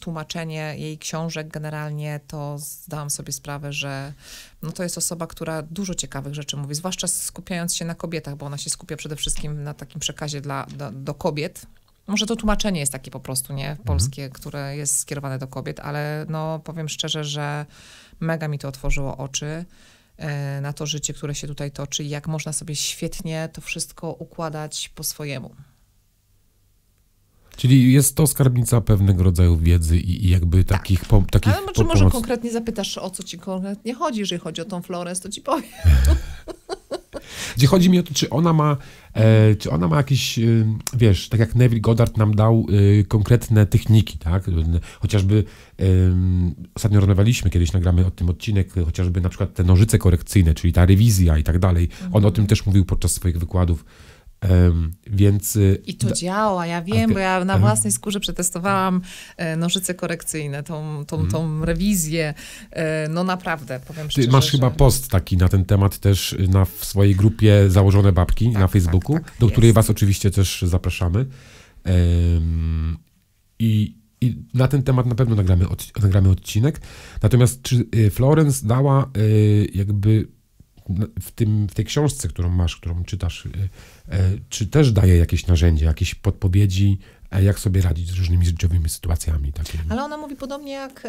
tłumaczenie jej książek generalnie, to zdałam sobie sprawę, że no to jest osoba, która dużo ciekawych rzeczy mówi, zwłaszcza skupiając się na kobietach, bo ona się skupia przede wszystkim na takim przekazie dla, do, do kobiet. Może to tłumaczenie jest takie po prostu, nie? Mhm. Polskie, mhm. które jest skierowane do kobiet, ale no powiem szczerze, że mega mi to otworzyło oczy e, na to życie, które się tutaj toczy i jak można sobie świetnie to wszystko układać po swojemu. Czyli jest to skarbnica pewnego rodzaju wiedzy i, i jakby tak. takich, po, takich Ale może, po, pomoc... konkretnie zapytasz, o co ci konkretnie chodzi, jeżeli chodzi o tą Florence, to ci powiem. Gdzie chodzi mi o to, czy ona ma, e, czy ona ma jakiś, e, wiesz, tak jak Neville Goddard nam dał e, konkretne techniki, tak? Chociażby ostatnio rozmawialiśmy, kiedyś nagramy o tym odcinek, chociażby na przykład te nożyce korekcyjne, czyli ta rewizja i tak dalej. On o tym mhm. też mówił podczas swoich wykładów więc, y, I to działa, ja wiem, okay. bo ja na własnej skórze przetestowałam e, nożyce korekcyjne, tą, tą, mhm. tą rewizję. E, no naprawdę, powiem szczerze. Ty masz że... chyba post taki na ten temat też na w swojej grupie Założone Babki tak, na tak, Facebooku, tak, tak, do której jest. was oczywiście też zapraszamy. Um, I i na ten temat na pewno nagramy, od, nagramy odcinek. Natomiast czy y, Florence dała y, jakby w, tym, w tej książce, którą masz, którą czytasz, y, y, czy też daje jakieś narzędzie, jakieś podpowiedzi, jak sobie radzić z różnymi życiowymi sytuacjami. Takimi. Ale ona mówi podobnie jak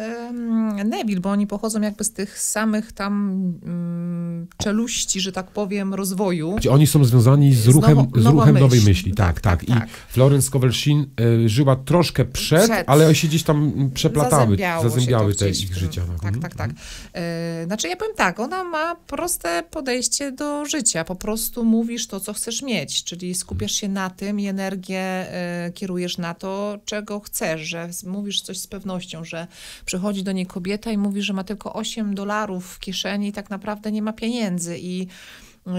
Neville, bo oni pochodzą jakby z tych samych tam mm, czeluści, że tak powiem, rozwoju. Znaczy, oni są związani z ruchem, nowo, z ruchem myśl. nowej myśli. Tak, tak, tak. tak. I tak. Florence Covelshin y, żyła troszkę przed, przed, ale się gdzieś tam przeplatały, zazębiały te ich życia. No. Tak, tak, tak. E, znaczy ja powiem tak, ona ma proste podejście do życia. Po prostu mówisz to, co chcesz mieć, czyli skupiasz się na tym i energię e, kierujesz na to, czego chcesz, że mówisz coś z pewnością, że przychodzi do niej kobieta i mówi, że ma tylko 8 dolarów w kieszeni i tak naprawdę nie ma pieniędzy i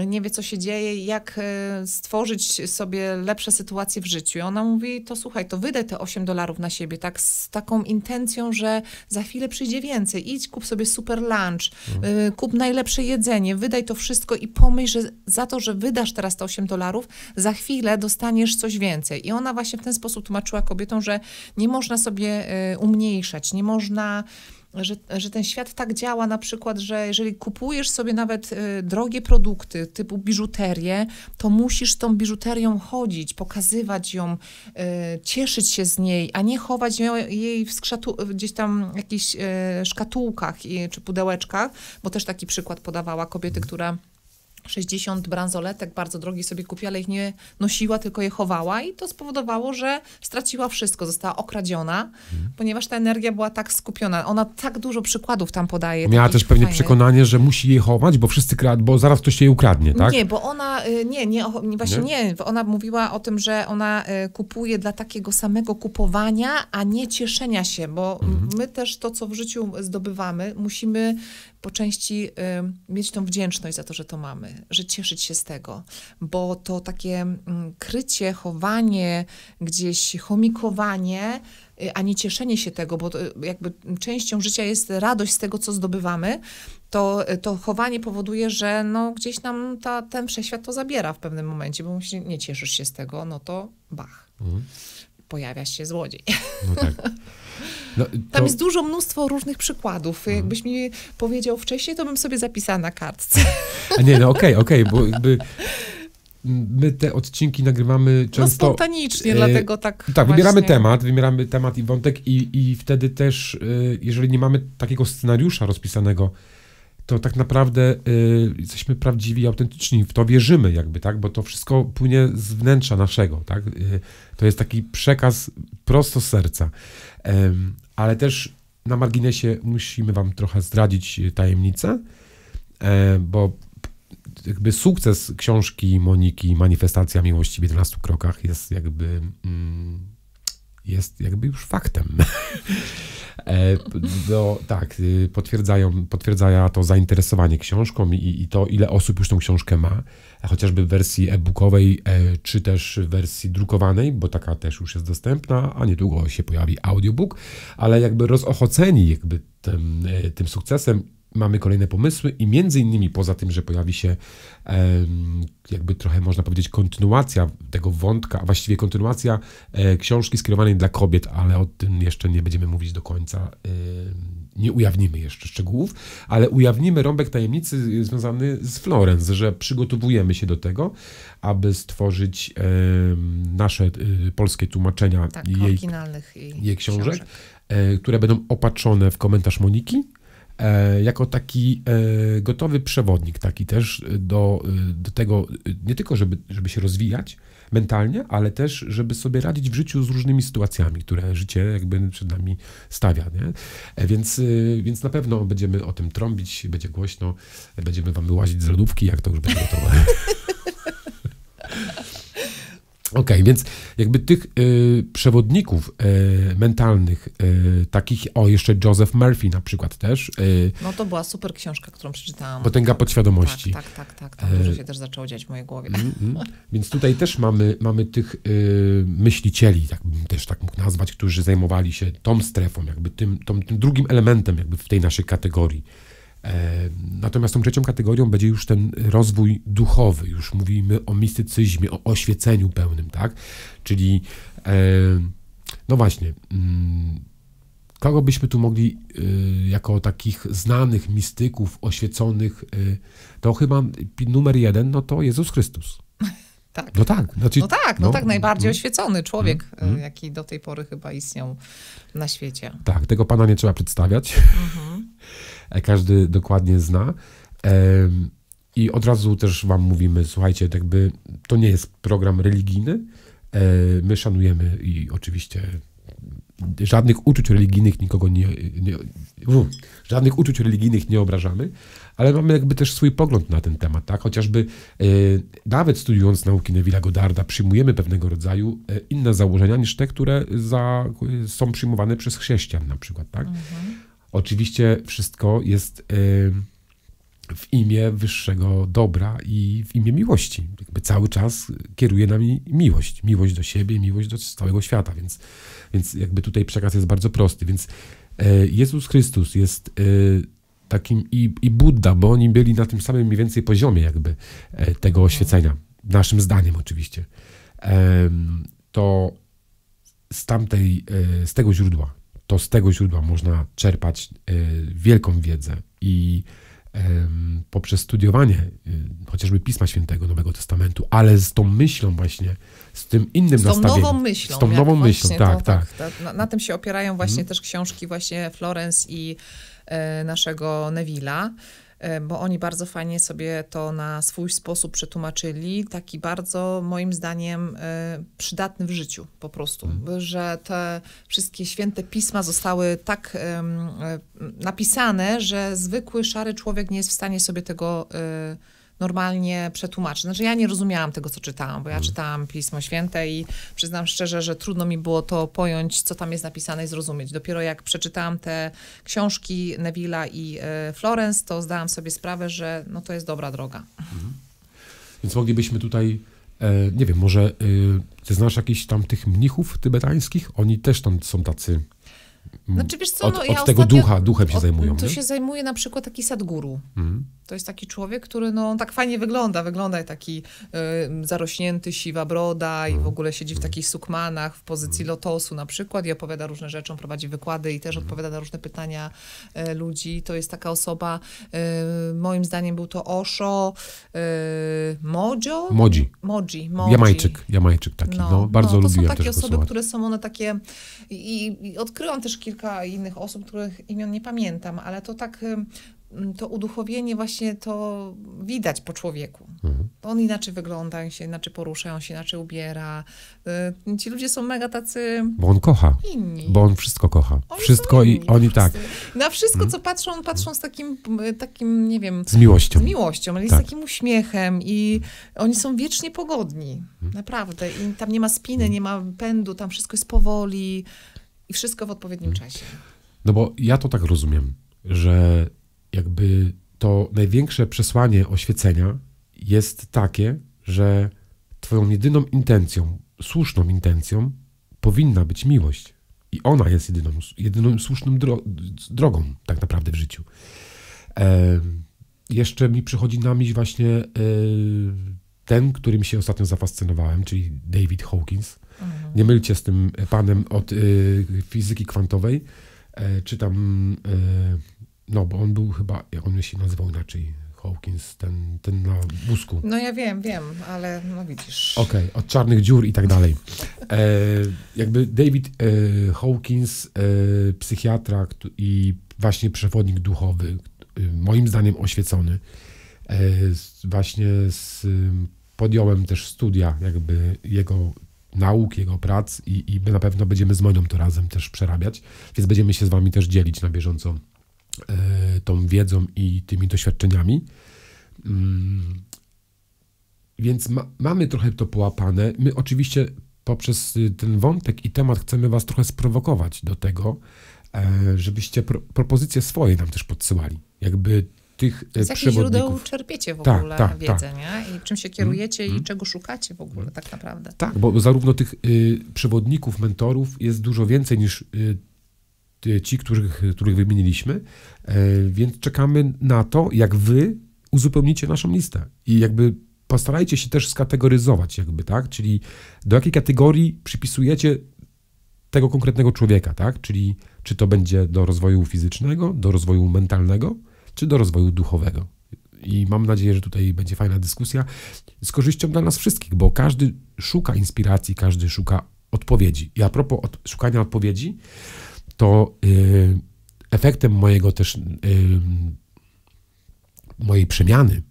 nie wie, co się dzieje, jak e, stworzyć sobie lepsze sytuacje w życiu. I ona mówi, to słuchaj, to wydaj te 8 dolarów na siebie, tak z taką intencją, że za chwilę przyjdzie więcej. Idź, kup sobie super lunch, mhm. E, kup najlepsze jedzenie, wydaj to wszystko i pomyśl, że za to, że wydasz teraz te 8 dolarów, za chwilę dostaniesz coś więcej. I ona właśnie w ten sposób tłumaczyła kobietom, że nie można sobie e, umniejszać, nie można że, że ten świat tak działa na przykład, że jeżeli kupujesz sobie nawet y, drogie produkty typu biżuterię, to musisz tą biżuterią chodzić, pokazywać ją, y, cieszyć się z niej, a nie chować ją, jej w skrzatu, gdzieś tam jakichś y, szkatułkach czy pudełeczkach, bo też taki przykład podawała kobiety, która 60 bransoletek bardzo drogi sobie kupiła, ale ich nie nosiła, tylko je chowała i to spowodowało, że straciła wszystko, została okradziona, mhm. ponieważ ta energia była tak skupiona. Ona tak dużo przykładów tam podaje. Miała też pewnie fajnych. przekonanie, że musi je chować, bo wszyscy krad, bo zaraz ktoś jej ukradnie, tak? Nie, bo ona, y, nie, nie, właśnie nie? nie, ona mówiła o tym, że ona y, kupuje dla takiego samego kupowania, a nie cieszenia się, bo mhm. my też to, co w życiu zdobywamy, musimy po części y, mieć tą wdzięczność za to, że to mamy, że cieszyć się z tego, bo to takie y, krycie, chowanie, gdzieś chomikowanie, y, a nie cieszenie się tego, bo to, y, jakby częścią życia jest radość z tego, co zdobywamy, to, y, to chowanie powoduje, że no, gdzieś nam ta, ten przeświat to zabiera w pewnym momencie, bo jeśli nie cieszysz się z tego, no to bach. Mhm. Pojawia się złodziej. No tak. No, to... Tam jest dużo mnóstwo różnych przykładów. Mhm. Jakbyś mi powiedział wcześniej, to bym sobie zapisała na kartce. A nie, no okej, okay, okej, okay, bo jakby my te odcinki nagrywamy no, często... No spontanicznie, e, dlatego tak Tak, właśnie. wybieramy temat, wybieramy temat i wątek i, i wtedy też, e, jeżeli nie mamy takiego scenariusza rozpisanego, to tak naprawdę y, jesteśmy prawdziwi, autentyczni, w to wierzymy jakby, tak, bo to wszystko płynie z wnętrza naszego, tak, y, to jest taki przekaz prosto z serca, y, ale też na marginesie musimy wam trochę zdradzić y, tajemnicę, e, bo jakby sukces książki Moniki Manifestacja Miłości w 11 krokach jest jakby mm, jest jakby już faktem. No, tak, y, potwierdzają, potwierdzają to zainteresowanie książką i, i, to, ile osób już tą książkę ma, chociażby w wersji e-bookowej, e, czy też w wersji drukowanej, bo taka też już jest dostępna, a niedługo się pojawi audiobook, ale jakby rozochoceni jakby tym, e, tym sukcesem mamy kolejne pomysły i między innymi poza tym, że pojawi się jakby trochę można powiedzieć kontynuacja tego wątka, a właściwie kontynuacja e, książki skierowanej dla kobiet, ale o tym jeszcze nie będziemy mówić do końca. Nie ujawnimy jeszcze szczegółów, ale ujawnimy rąbek tajemnicy związany z Florence, że przygotowujemy się do tego, aby stworzyć nasze y, polskie tłumaczenia tak, jej, jej książek, książek, e, które będą opatrzone w komentarz Moniki, E, jako taki e, gotowy przewodnik, taki też e, do, do tego, nie tylko żeby, żeby się rozwijać mentalnie, ale też żeby sobie radzić w życiu z różnymi sytuacjami, które życie jakby przed nami stawia. Nie? Więc, więc na pewno będziemy o tym trąbić, będzie głośno, będziemy wam wyłazić z lodówki, jak to już będzie gotowe. OK, więc jakby tych y, przewodników y, mentalnych, y, takich, o jeszcze Joseph Murphy na przykład też. Y, no to była super książka, którą przeczytałam. Potęga tak, podświadomości. Tak, tak, tak, tak tam dużo y, się też zaczęło dziać w mojej głowie. Mm, mm. więc tutaj też mamy, mamy tych y, myślicieli, tak bym też tak mógł nazwać, którzy zajmowali się tą strefą, jakby tym, tą, tym drugim elementem jakby w tej naszej kategorii Natomiast tą trzecią kategorią będzie już ten rozwój duchowy, już mówimy o mistycyzmie, o oświeceniu pełnym, tak? Czyli, no właśnie, mm, kogo byśmy tu mogli y, jako takich znanych mistyków, oświeconych, y, to chyba numer jeden, no to Jezus Chrystus. Tak. No tak. Znaczy, no tak, no, no tak, najbardziej no, oświecony człowiek, mm, mm. Y, jaki do tej pory chyba istniał na świecie. Tak, tego pana nie trzeba przedstawiać. Mhm. E, każdy dokładnie zna. I od razu też Wam mówimy, słuchajcie, jakby to nie jest program religijny. E, my szanujemy i oczywiście żadnych uczuć religijnych nikogo nie, nie żadnych uczuć religijnych nie obrażamy, ale mamy jakby też swój pogląd na ten temat, tak? Chociażby e, nawet studiując nauki Neville'a Godarda przyjmujemy pewnego rodzaju inne założenia niż te, które za, są przyjmowane przez chrześcijan na przykład, tak? Mhm. Oczywiście wszystko jest w imię wyższego dobra i w imię miłości. Jakby cały czas kieruje nami miłość. Miłość do siebie, miłość do całego świata, więc, więc jakby tutaj przekaz jest bardzo prosty. Więc e, Jezus Chrystus jest e, takim i, i Buddha, bo oni byli na tym samym mniej więcej poziomie jakby e, tego mhm. oświecenia, naszym zdaniem oczywiście, to z tamtej, z tego źródła to z tego źródła można czerpać e, wielką wiedzę i poprzez studiowanie e, chociażby Pisma Świętego, Nowego Testamentu, ale z tą myślą właśnie, z tym innym z tą nastawieniem. Nową myślą, z tą nową myślą, tak, to, tak. tak. Na, na, tym się opierają właśnie hmm. też książki właśnie Florence i y, naszego Neville'a. E, bo oni bardzo fajnie sobie to na swój sposób przetłumaczyli, taki bardzo moim zdaniem e, przydatny w życiu po prostu, mhm. że te wszystkie święte pisma zostały tak e, napisane, że zwykły szary człowiek nie jest w stanie sobie tego normalnie przetłumaczy. Znaczy ja nie rozumiałam tego, co czytałam, bo ja mhm. czytałam Pismo Święte i przyznam szczerze, że trudno mi było to pojąć, co tam jest napisane i zrozumieć. Dopiero jak przeczytałam te książki Neville'a i e, Florence, to zdałam sobie sprawę, że no to jest dobra droga. Mhm. Więc moglibyśmy tutaj e, nie wiem, może ty e, znasz jakichś tam tych mnichów tybetańskich? Oni też tam są tacy Mm. Znaczy, wiesz co, od, no, ja od tego ducha, duchem się od, zajmują. To nie? się zajmuje na przykład taki sadguru. Mhm. To jest taki człowiek, który no, tak fajnie wygląda. Wygląda taki y, zarośnięty, siwa broda mhm. i w mm. ogóle siedzi w mm. takich sukmanach w pozycji mhm. lotosu na przykład i opowiada różne rzeczy, prowadzi wykłady i też odpowiada na różne pytania y, ludzi. To jest taka osoba, y, moim zdaniem był to Osho, e, Mojo? Modzi. Modzi. Modzi. Jamajczyk, Jamajczyk taki. No, no bardzo no, to lubiłem To są takie osoby, posłuchać. które są one takie i, i odkryłam też kilka kilka innych osób, których imion nie pamiętam, ale to tak to uduchowienie właśnie to widać po człowieku. Mhm. On inaczej wygląda, on się inaczej porusza, on się inaczej ubiera. Y, ci ludzie są mega tacy. Bo on kocha. Inni. Bo on wszystko kocha. Oni wszystko i oni tak. Na wszystko, mhm. co patrzą, patrzą z takim, takim, nie wiem. Z miłością. Z miłością, ale tak. z takim uśmiechem i oni są wiecznie pogodni. Mhm. Naprawdę. I tam nie ma spiny, mhm. nie ma pędu, tam wszystko jest powoli. I wszystko w odpowiednim hmm. czasie. No bo ja to tak rozumiem, że jakby to największe przesłanie oświecenia jest takie, że Twoją jedyną intencją, słuszną intencją powinna być miłość. I ona jest jedyną, jedyną słuszną dro drogą, tak naprawdę w życiu. E, jeszcze mi przychodzi na myśl właśnie e, ten, którym się ostatnio zafascynowałem, czyli David Hawkins. Mhm. Nie mylcie z tym panem od y, fizyki kwantowej, y, e, czy tam, e, no bo on był chyba, on się nazywał inaczej, Hawkins, ten, ten na wózku. No ja wiem, wiem, ale no widzisz. Okej, okay, od czarnych dziur i tak dalej. E, jakby David e, Hawkins, e, psychiatra i właśnie przewodnik duchowy, e, moim zdaniem oświecony, właśnie z podjąłem też studia jakby jego nauk, jego prac i, i na pewno będziemy z Monią to razem też przerabiać, więc będziemy się z wami też dzielić na bieżąco e, tą wiedzą i tymi doświadczeniami. Mm, więc ma, mamy trochę to połapane. My oczywiście poprzez y, ten wątek i temat chcemy was trochę sprowokować do tego, e, żebyście pro, propozycje swoje nam też podsyłali. Jakby tych Z e, jakich źródeł czerpiecie w tak, ogóle tak, tak, wiedzę, tak. nie? I czym się mm, kierujecie i mm. czego szukacie w ogóle tak naprawdę. Tak, bo zarówno tych y, przewodników, mentorów jest dużo więcej niż y, ci, których, których wymieniliśmy, y, więc czekamy na to, jak wy uzupełnicie naszą listę i jakby postarajcie się też skategoryzować jakby, tak? Czyli do jakiej kategorii przypisujecie tego konkretnego człowieka, tak? Czyli czy to będzie do rozwoju fizycznego, do rozwoju mentalnego, czy do rozwoju duchowego. I mam nadzieję, że tutaj będzie fajna dyskusja z korzyścią dla nas wszystkich, bo każdy szuka inspiracji, każdy szuka odpowiedzi. I a propos od, szukania odpowiedzi, to yy, efektem mojego też yy, mojej przemiany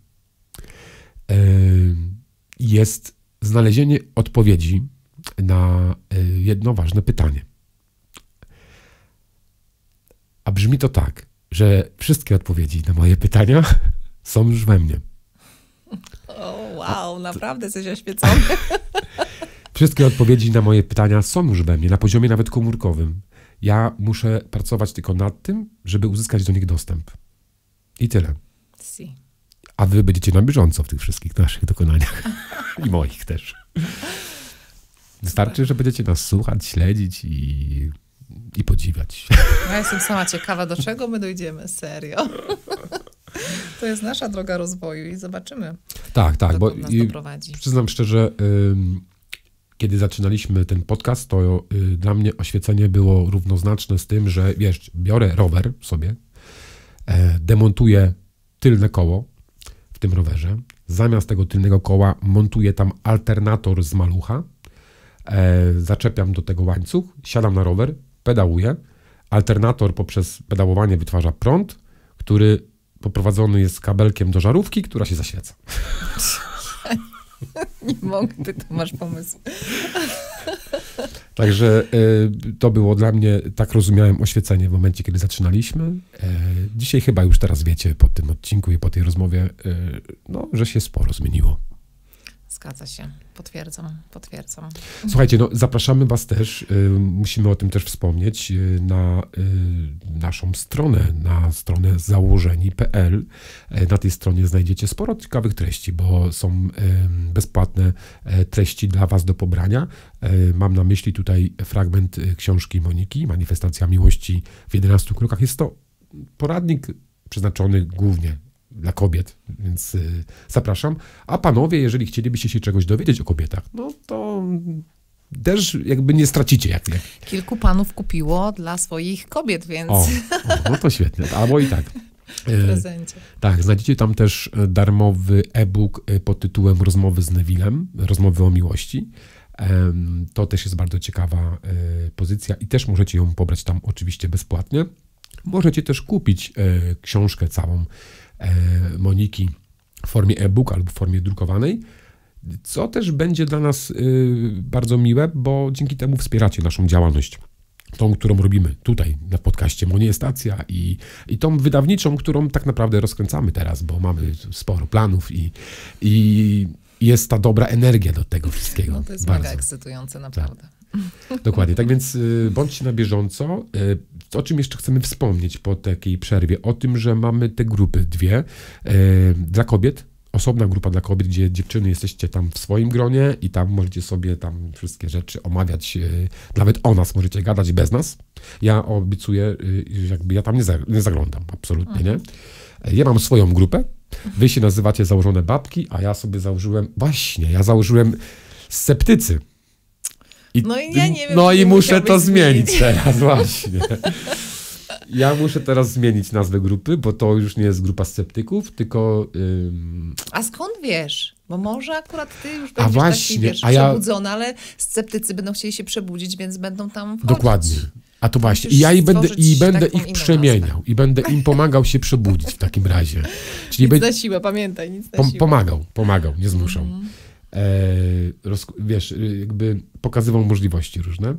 yy, jest znalezienie odpowiedzi na y, jedno ważne pytanie. A brzmi to tak że wszystkie odpowiedzi na moje pytania są już we mnie. O, wow, naprawdę jesteś oświecony. wszystkie odpowiedzi na moje pytania są już we mnie, na poziomie nawet komórkowym. Ja muszę pracować tylko nad tym, żeby uzyskać do nich dostęp. I tyle. Si. A wy będziecie na bieżąco w tych wszystkich naszych dokonaniach. I moich też. Wystarczy, że będziecie nas słuchać, śledzić i i podziwiać. Ja jestem sama ciekawa, do czego my dojdziemy, serio. To jest nasza droga rozwoju i zobaczymy. Tak, tak, bo nas doprowadzi. przyznam szczerze, kiedy zaczynaliśmy ten podcast, to y, dla mnie oświecenie było równoznaczne z tym, że wiesz, biorę rower sobie, e, demontuję tylne koło w tym rowerze, zamiast tego tylnego koła montuję tam alternator z malucha, e, zaczepiam do tego łańcuch, siadam na rower, pedałuje. Alternator poprzez pedałowanie wytwarza prąd, który poprowadzony jest kabelkiem do żarówki, która się zaświeca. Nie mogę, ty to masz pomysł. Także y, to było dla mnie, tak rozumiałem oświecenie w momencie, kiedy zaczynaliśmy. E, dzisiaj chyba już teraz wiecie po tym odcinku i po tej rozmowie, y, no, że się sporo zmieniło. Zgadza się, potwierdzam, potwierdzam. Słuchajcie, no, zapraszamy Was też, y, musimy o tym też wspomnieć, y, na y, naszą stronę, na stronę założeni.pl. Y, na tej stronie znajdziecie sporo ciekawych treści, bo są y, bezpłatne y, treści dla Was do pobrania. Mam na myśli tutaj fragment książki Moniki, Manifestacja Miłości w 11 krokach. Jest to poradnik przeznaczony głównie dla kobiet, więc y, zapraszam. A panowie, jeżeli chcielibyście się czegoś dowiedzieć o kobietach, no to też jakby nie stracicie. Jak, jak. Kilku panów kupiło dla swoich kobiet, więc... O, o no to świetnie. Albo i tak. E, prezencie. Tak, znajdziecie tam też e, darmowy e-book e, pod tytułem Rozmowy z Nevillem, Rozmowy o miłości. To też jest bardzo ciekawa pozycja i też możecie ją pobrać tam oczywiście bezpłatnie. Możecie też kupić książkę całą E, moniki w formie e-booka albo w formie drukowanej, co też będzie dla nas y, bardzo miłe, bo dzięki temu wspieracie naszą działalność. Tą, którą robimy tutaj na podcaście stacja i, i tą wydawniczą, którą tak naprawdę rozkręcamy teraz, bo mamy sporo planów i, i jest ta dobra energia do tego wszystkiego. No to jest bardzo. mega ekscytujące, tak. naprawdę. Tak. Dokładnie, tak więc y, bądźcie na bieżąco. Y, o czym jeszcze chcemy wspomnieć po takiej przerwie? O tym, że mamy te grupy dwie e, dla kobiet, osobna grupa dla kobiet, gdzie dziewczyny jesteście tam w swoim gronie i tam możecie sobie tam wszystkie rzeczy omawiać. E, nawet o nas możecie gadać bez nas. Ja obiecuję, e, jakby ja tam nie, nie zaglądam, absolutnie nie. Ja mam swoją grupę. Wy się nazywacie założone babki, a ja sobie założyłem, właśnie, ja założyłem sceptycy. I, no i ja nie wiem. No i muszę to zmienić, zmienić teraz, właśnie. Ja muszę teraz zmienić nazwę grupy, bo to już nie jest grupa sceptyków, tylko. Ym... A skąd wiesz? Bo może akurat ty już będziesz a właśnie, taki, wiesz, a ja... przebudzony, ale sceptycy będą chcieli się przebudzić, więc będą tam wchodzić. Dokładnie. A to właśnie. I ja i będę, i będę ich przemieniał. Nazwę. I będę im pomagał się przebudzić w takim razie. Czyli nic be... na siłę, pamiętaj, nic na pom Pomagał, pomagał, nie zmuszał. Mm. E, wiesz, jakby pokazywał możliwości różne. E,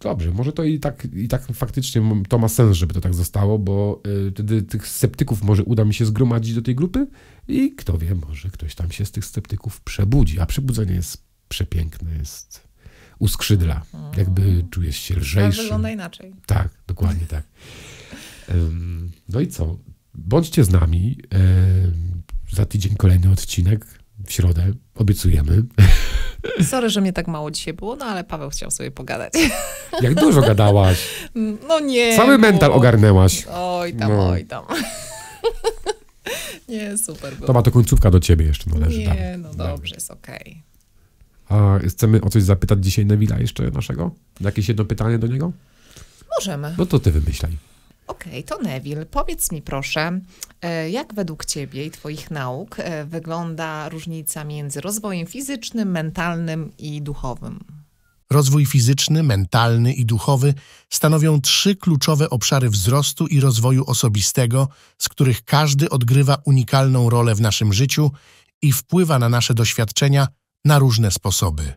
dobrze, może to i tak, i tak faktycznie to ma sens, żeby to tak zostało, bo e, wtedy tych sceptyków może uda mi się zgromadzić do tej grupy i kto wie, może ktoś tam się z tych sceptyków przebudzi. A przebudzenie jest przepiękne, jest uskrzydla. Mhm. Jakby czujesz się lżejszy. tak wygląda inaczej. Tak, dokładnie tak. No i co? Bądźcie z nami. Za tydzień kolejny odcinek w środę, obiecujemy. Sorry, że mnie tak mało dzisiaj było, no ale Paweł chciał sobie pogadać. Jak dużo gadałaś. No nie. Cały mental ogarnęłaś. Oj tam, no. oj tam. Nie, super było. To ma to końcówka do ciebie jeszcze należy. No nie, tam. no dobrze, jest okej. Okay. A chcemy o coś zapytać dzisiaj Neville'a jeszcze naszego? Jakieś jedno pytanie do niego? Możemy. No to ty wymyślaj. Okej, okay, to Neville, powiedz mi proszę, e, jak według Ciebie i Twoich nauk e, wygląda różnica między rozwojem fizycznym, mentalnym i duchowym? Rozwój fizyczny, mentalny i duchowy stanowią trzy kluczowe obszary wzrostu i rozwoju osobistego, z których każdy odgrywa unikalną rolę w naszym życiu i wpływa na nasze doświadczenia na różne sposoby.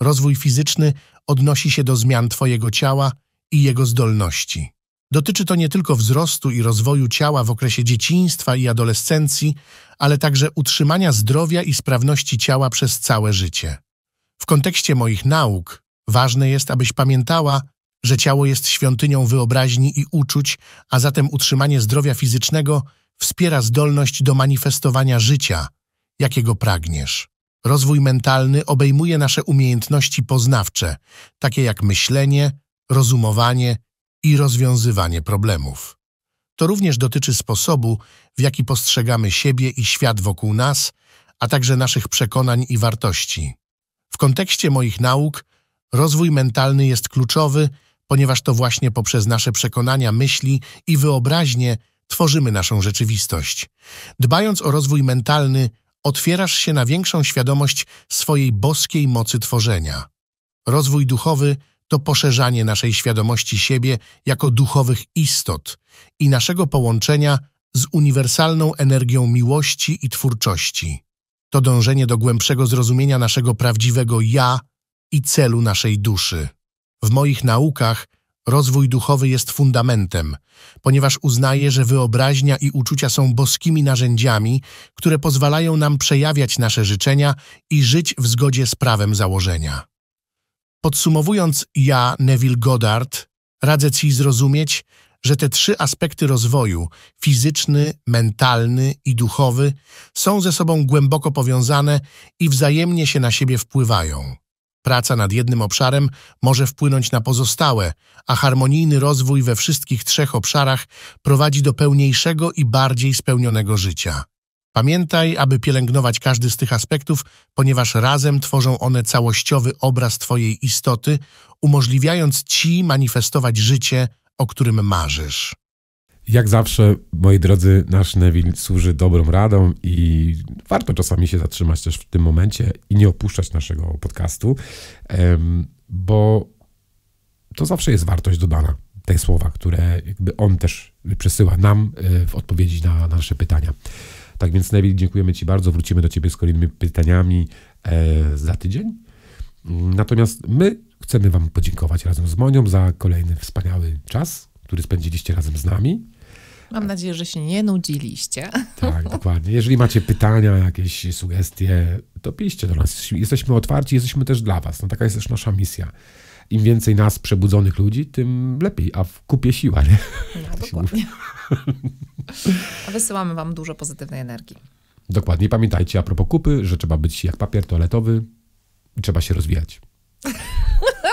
Rozwój fizyczny odnosi się do zmian Twojego ciała i jego zdolności. Dotyczy to nie tylko wzrostu i rozwoju ciała w okresie dzieciństwa i adolescencji, ale także utrzymania zdrowia i sprawności ciała przez całe życie. W kontekście moich nauk ważne jest, abyś pamiętała, że ciało jest świątynią wyobraźni i uczuć, a zatem utrzymanie zdrowia fizycznego wspiera zdolność do manifestowania życia, jakiego pragniesz. Rozwój mentalny obejmuje nasze umiejętności poznawcze, takie jak myślenie, rozumowanie i rozwiązywanie problemów. To również dotyczy sposobu, w jaki postrzegamy siebie i świat wokół nas, a także naszych przekonań i wartości. W kontekście moich nauk rozwój mentalny jest kluczowy, ponieważ to właśnie poprzez nasze przekonania, myśli i wyobraźnie tworzymy naszą rzeczywistość. Dbając o rozwój mentalny, otwierasz się na większą świadomość swojej boskiej mocy tworzenia. Rozwój duchowy to poszerzanie naszej świadomości siebie jako duchowych istot i naszego połączenia z uniwersalną energią miłości i twórczości. To dążenie do głębszego zrozumienia naszego prawdziwego ja i celu naszej duszy. W moich naukach rozwój duchowy jest fundamentem, ponieważ uznaję, że wyobraźnia i uczucia są boskimi narzędziami, które pozwalają nam przejawiać nasze życzenia i żyć w zgodzie z prawem założenia. Podsumowując, ja, Neville Goddard, radzę Ci zrozumieć, że te trzy aspekty rozwoju fizyczny, mentalny i duchowy są ze sobą głęboko powiązane i wzajemnie się na siebie wpływają. Praca nad jednym obszarem może wpłynąć na pozostałe, a harmonijny rozwój we wszystkich trzech obszarach prowadzi do pełniejszego i bardziej spełnionego życia. Pamiętaj, aby pielęgnować każdy z tych aspektów, ponieważ razem tworzą one całościowy obraz Twojej istoty, umożliwiając Ci manifestować życie, o którym marzysz. Jak zawsze, moi drodzy, nasz Neville służy dobrą radą i warto czasami się zatrzymać też w tym momencie i nie opuszczać naszego podcastu, bo to zawsze jest wartość dodana. Te słowa, które jakby on też przesyła nam e, w odpowiedzi na nasze pytania. Tak więc Neville, dziękujemy Ci bardzo. Wrócimy do Ciebie z kolejnymi pytaniami e, za tydzień. Natomiast my chcemy Wam podziękować razem z Monią za kolejny wspaniały czas, który spędziliście razem z nami. Mam nadzieję, że się nie nudziliście. Tak, dokładnie. Jeżeli macie pytania, jakieś sugestie, to piszcie do nas. Jesteśmy otwarci, jesteśmy też dla Was. No, taka jest też nasza misja. Im więcej nas, przebudzonych ludzi, tym lepiej, a w kupie siła, nie? No, tak dokładnie. A Wysyłamy wam dużo pozytywnej energii. Dokładnie. Pamiętajcie a propos kupy, że trzeba być jak papier toaletowy i trzeba się rozwijać.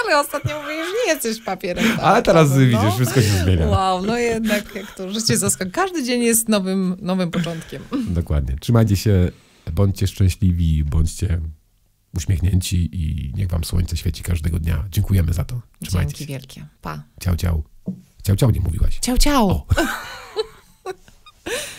Ale ostatnio mówisz, nie jesteś papierem. Ale teraz no. widzisz, wszystko się zmienia. Wow, no jednak jak to życie zaskakuje. Każdy dzień jest nowym, nowym początkiem. Dokładnie. Trzymajcie się, bądźcie szczęśliwi, bądźcie uśmiechnięci i niech wam słońce świeci każdego dnia. Dziękujemy za to. Trzymajcie Dzięki się. wielkie. Pa. Ciao, ciao. Ciao, ciao nie mówiłaś. Ciao, ciao.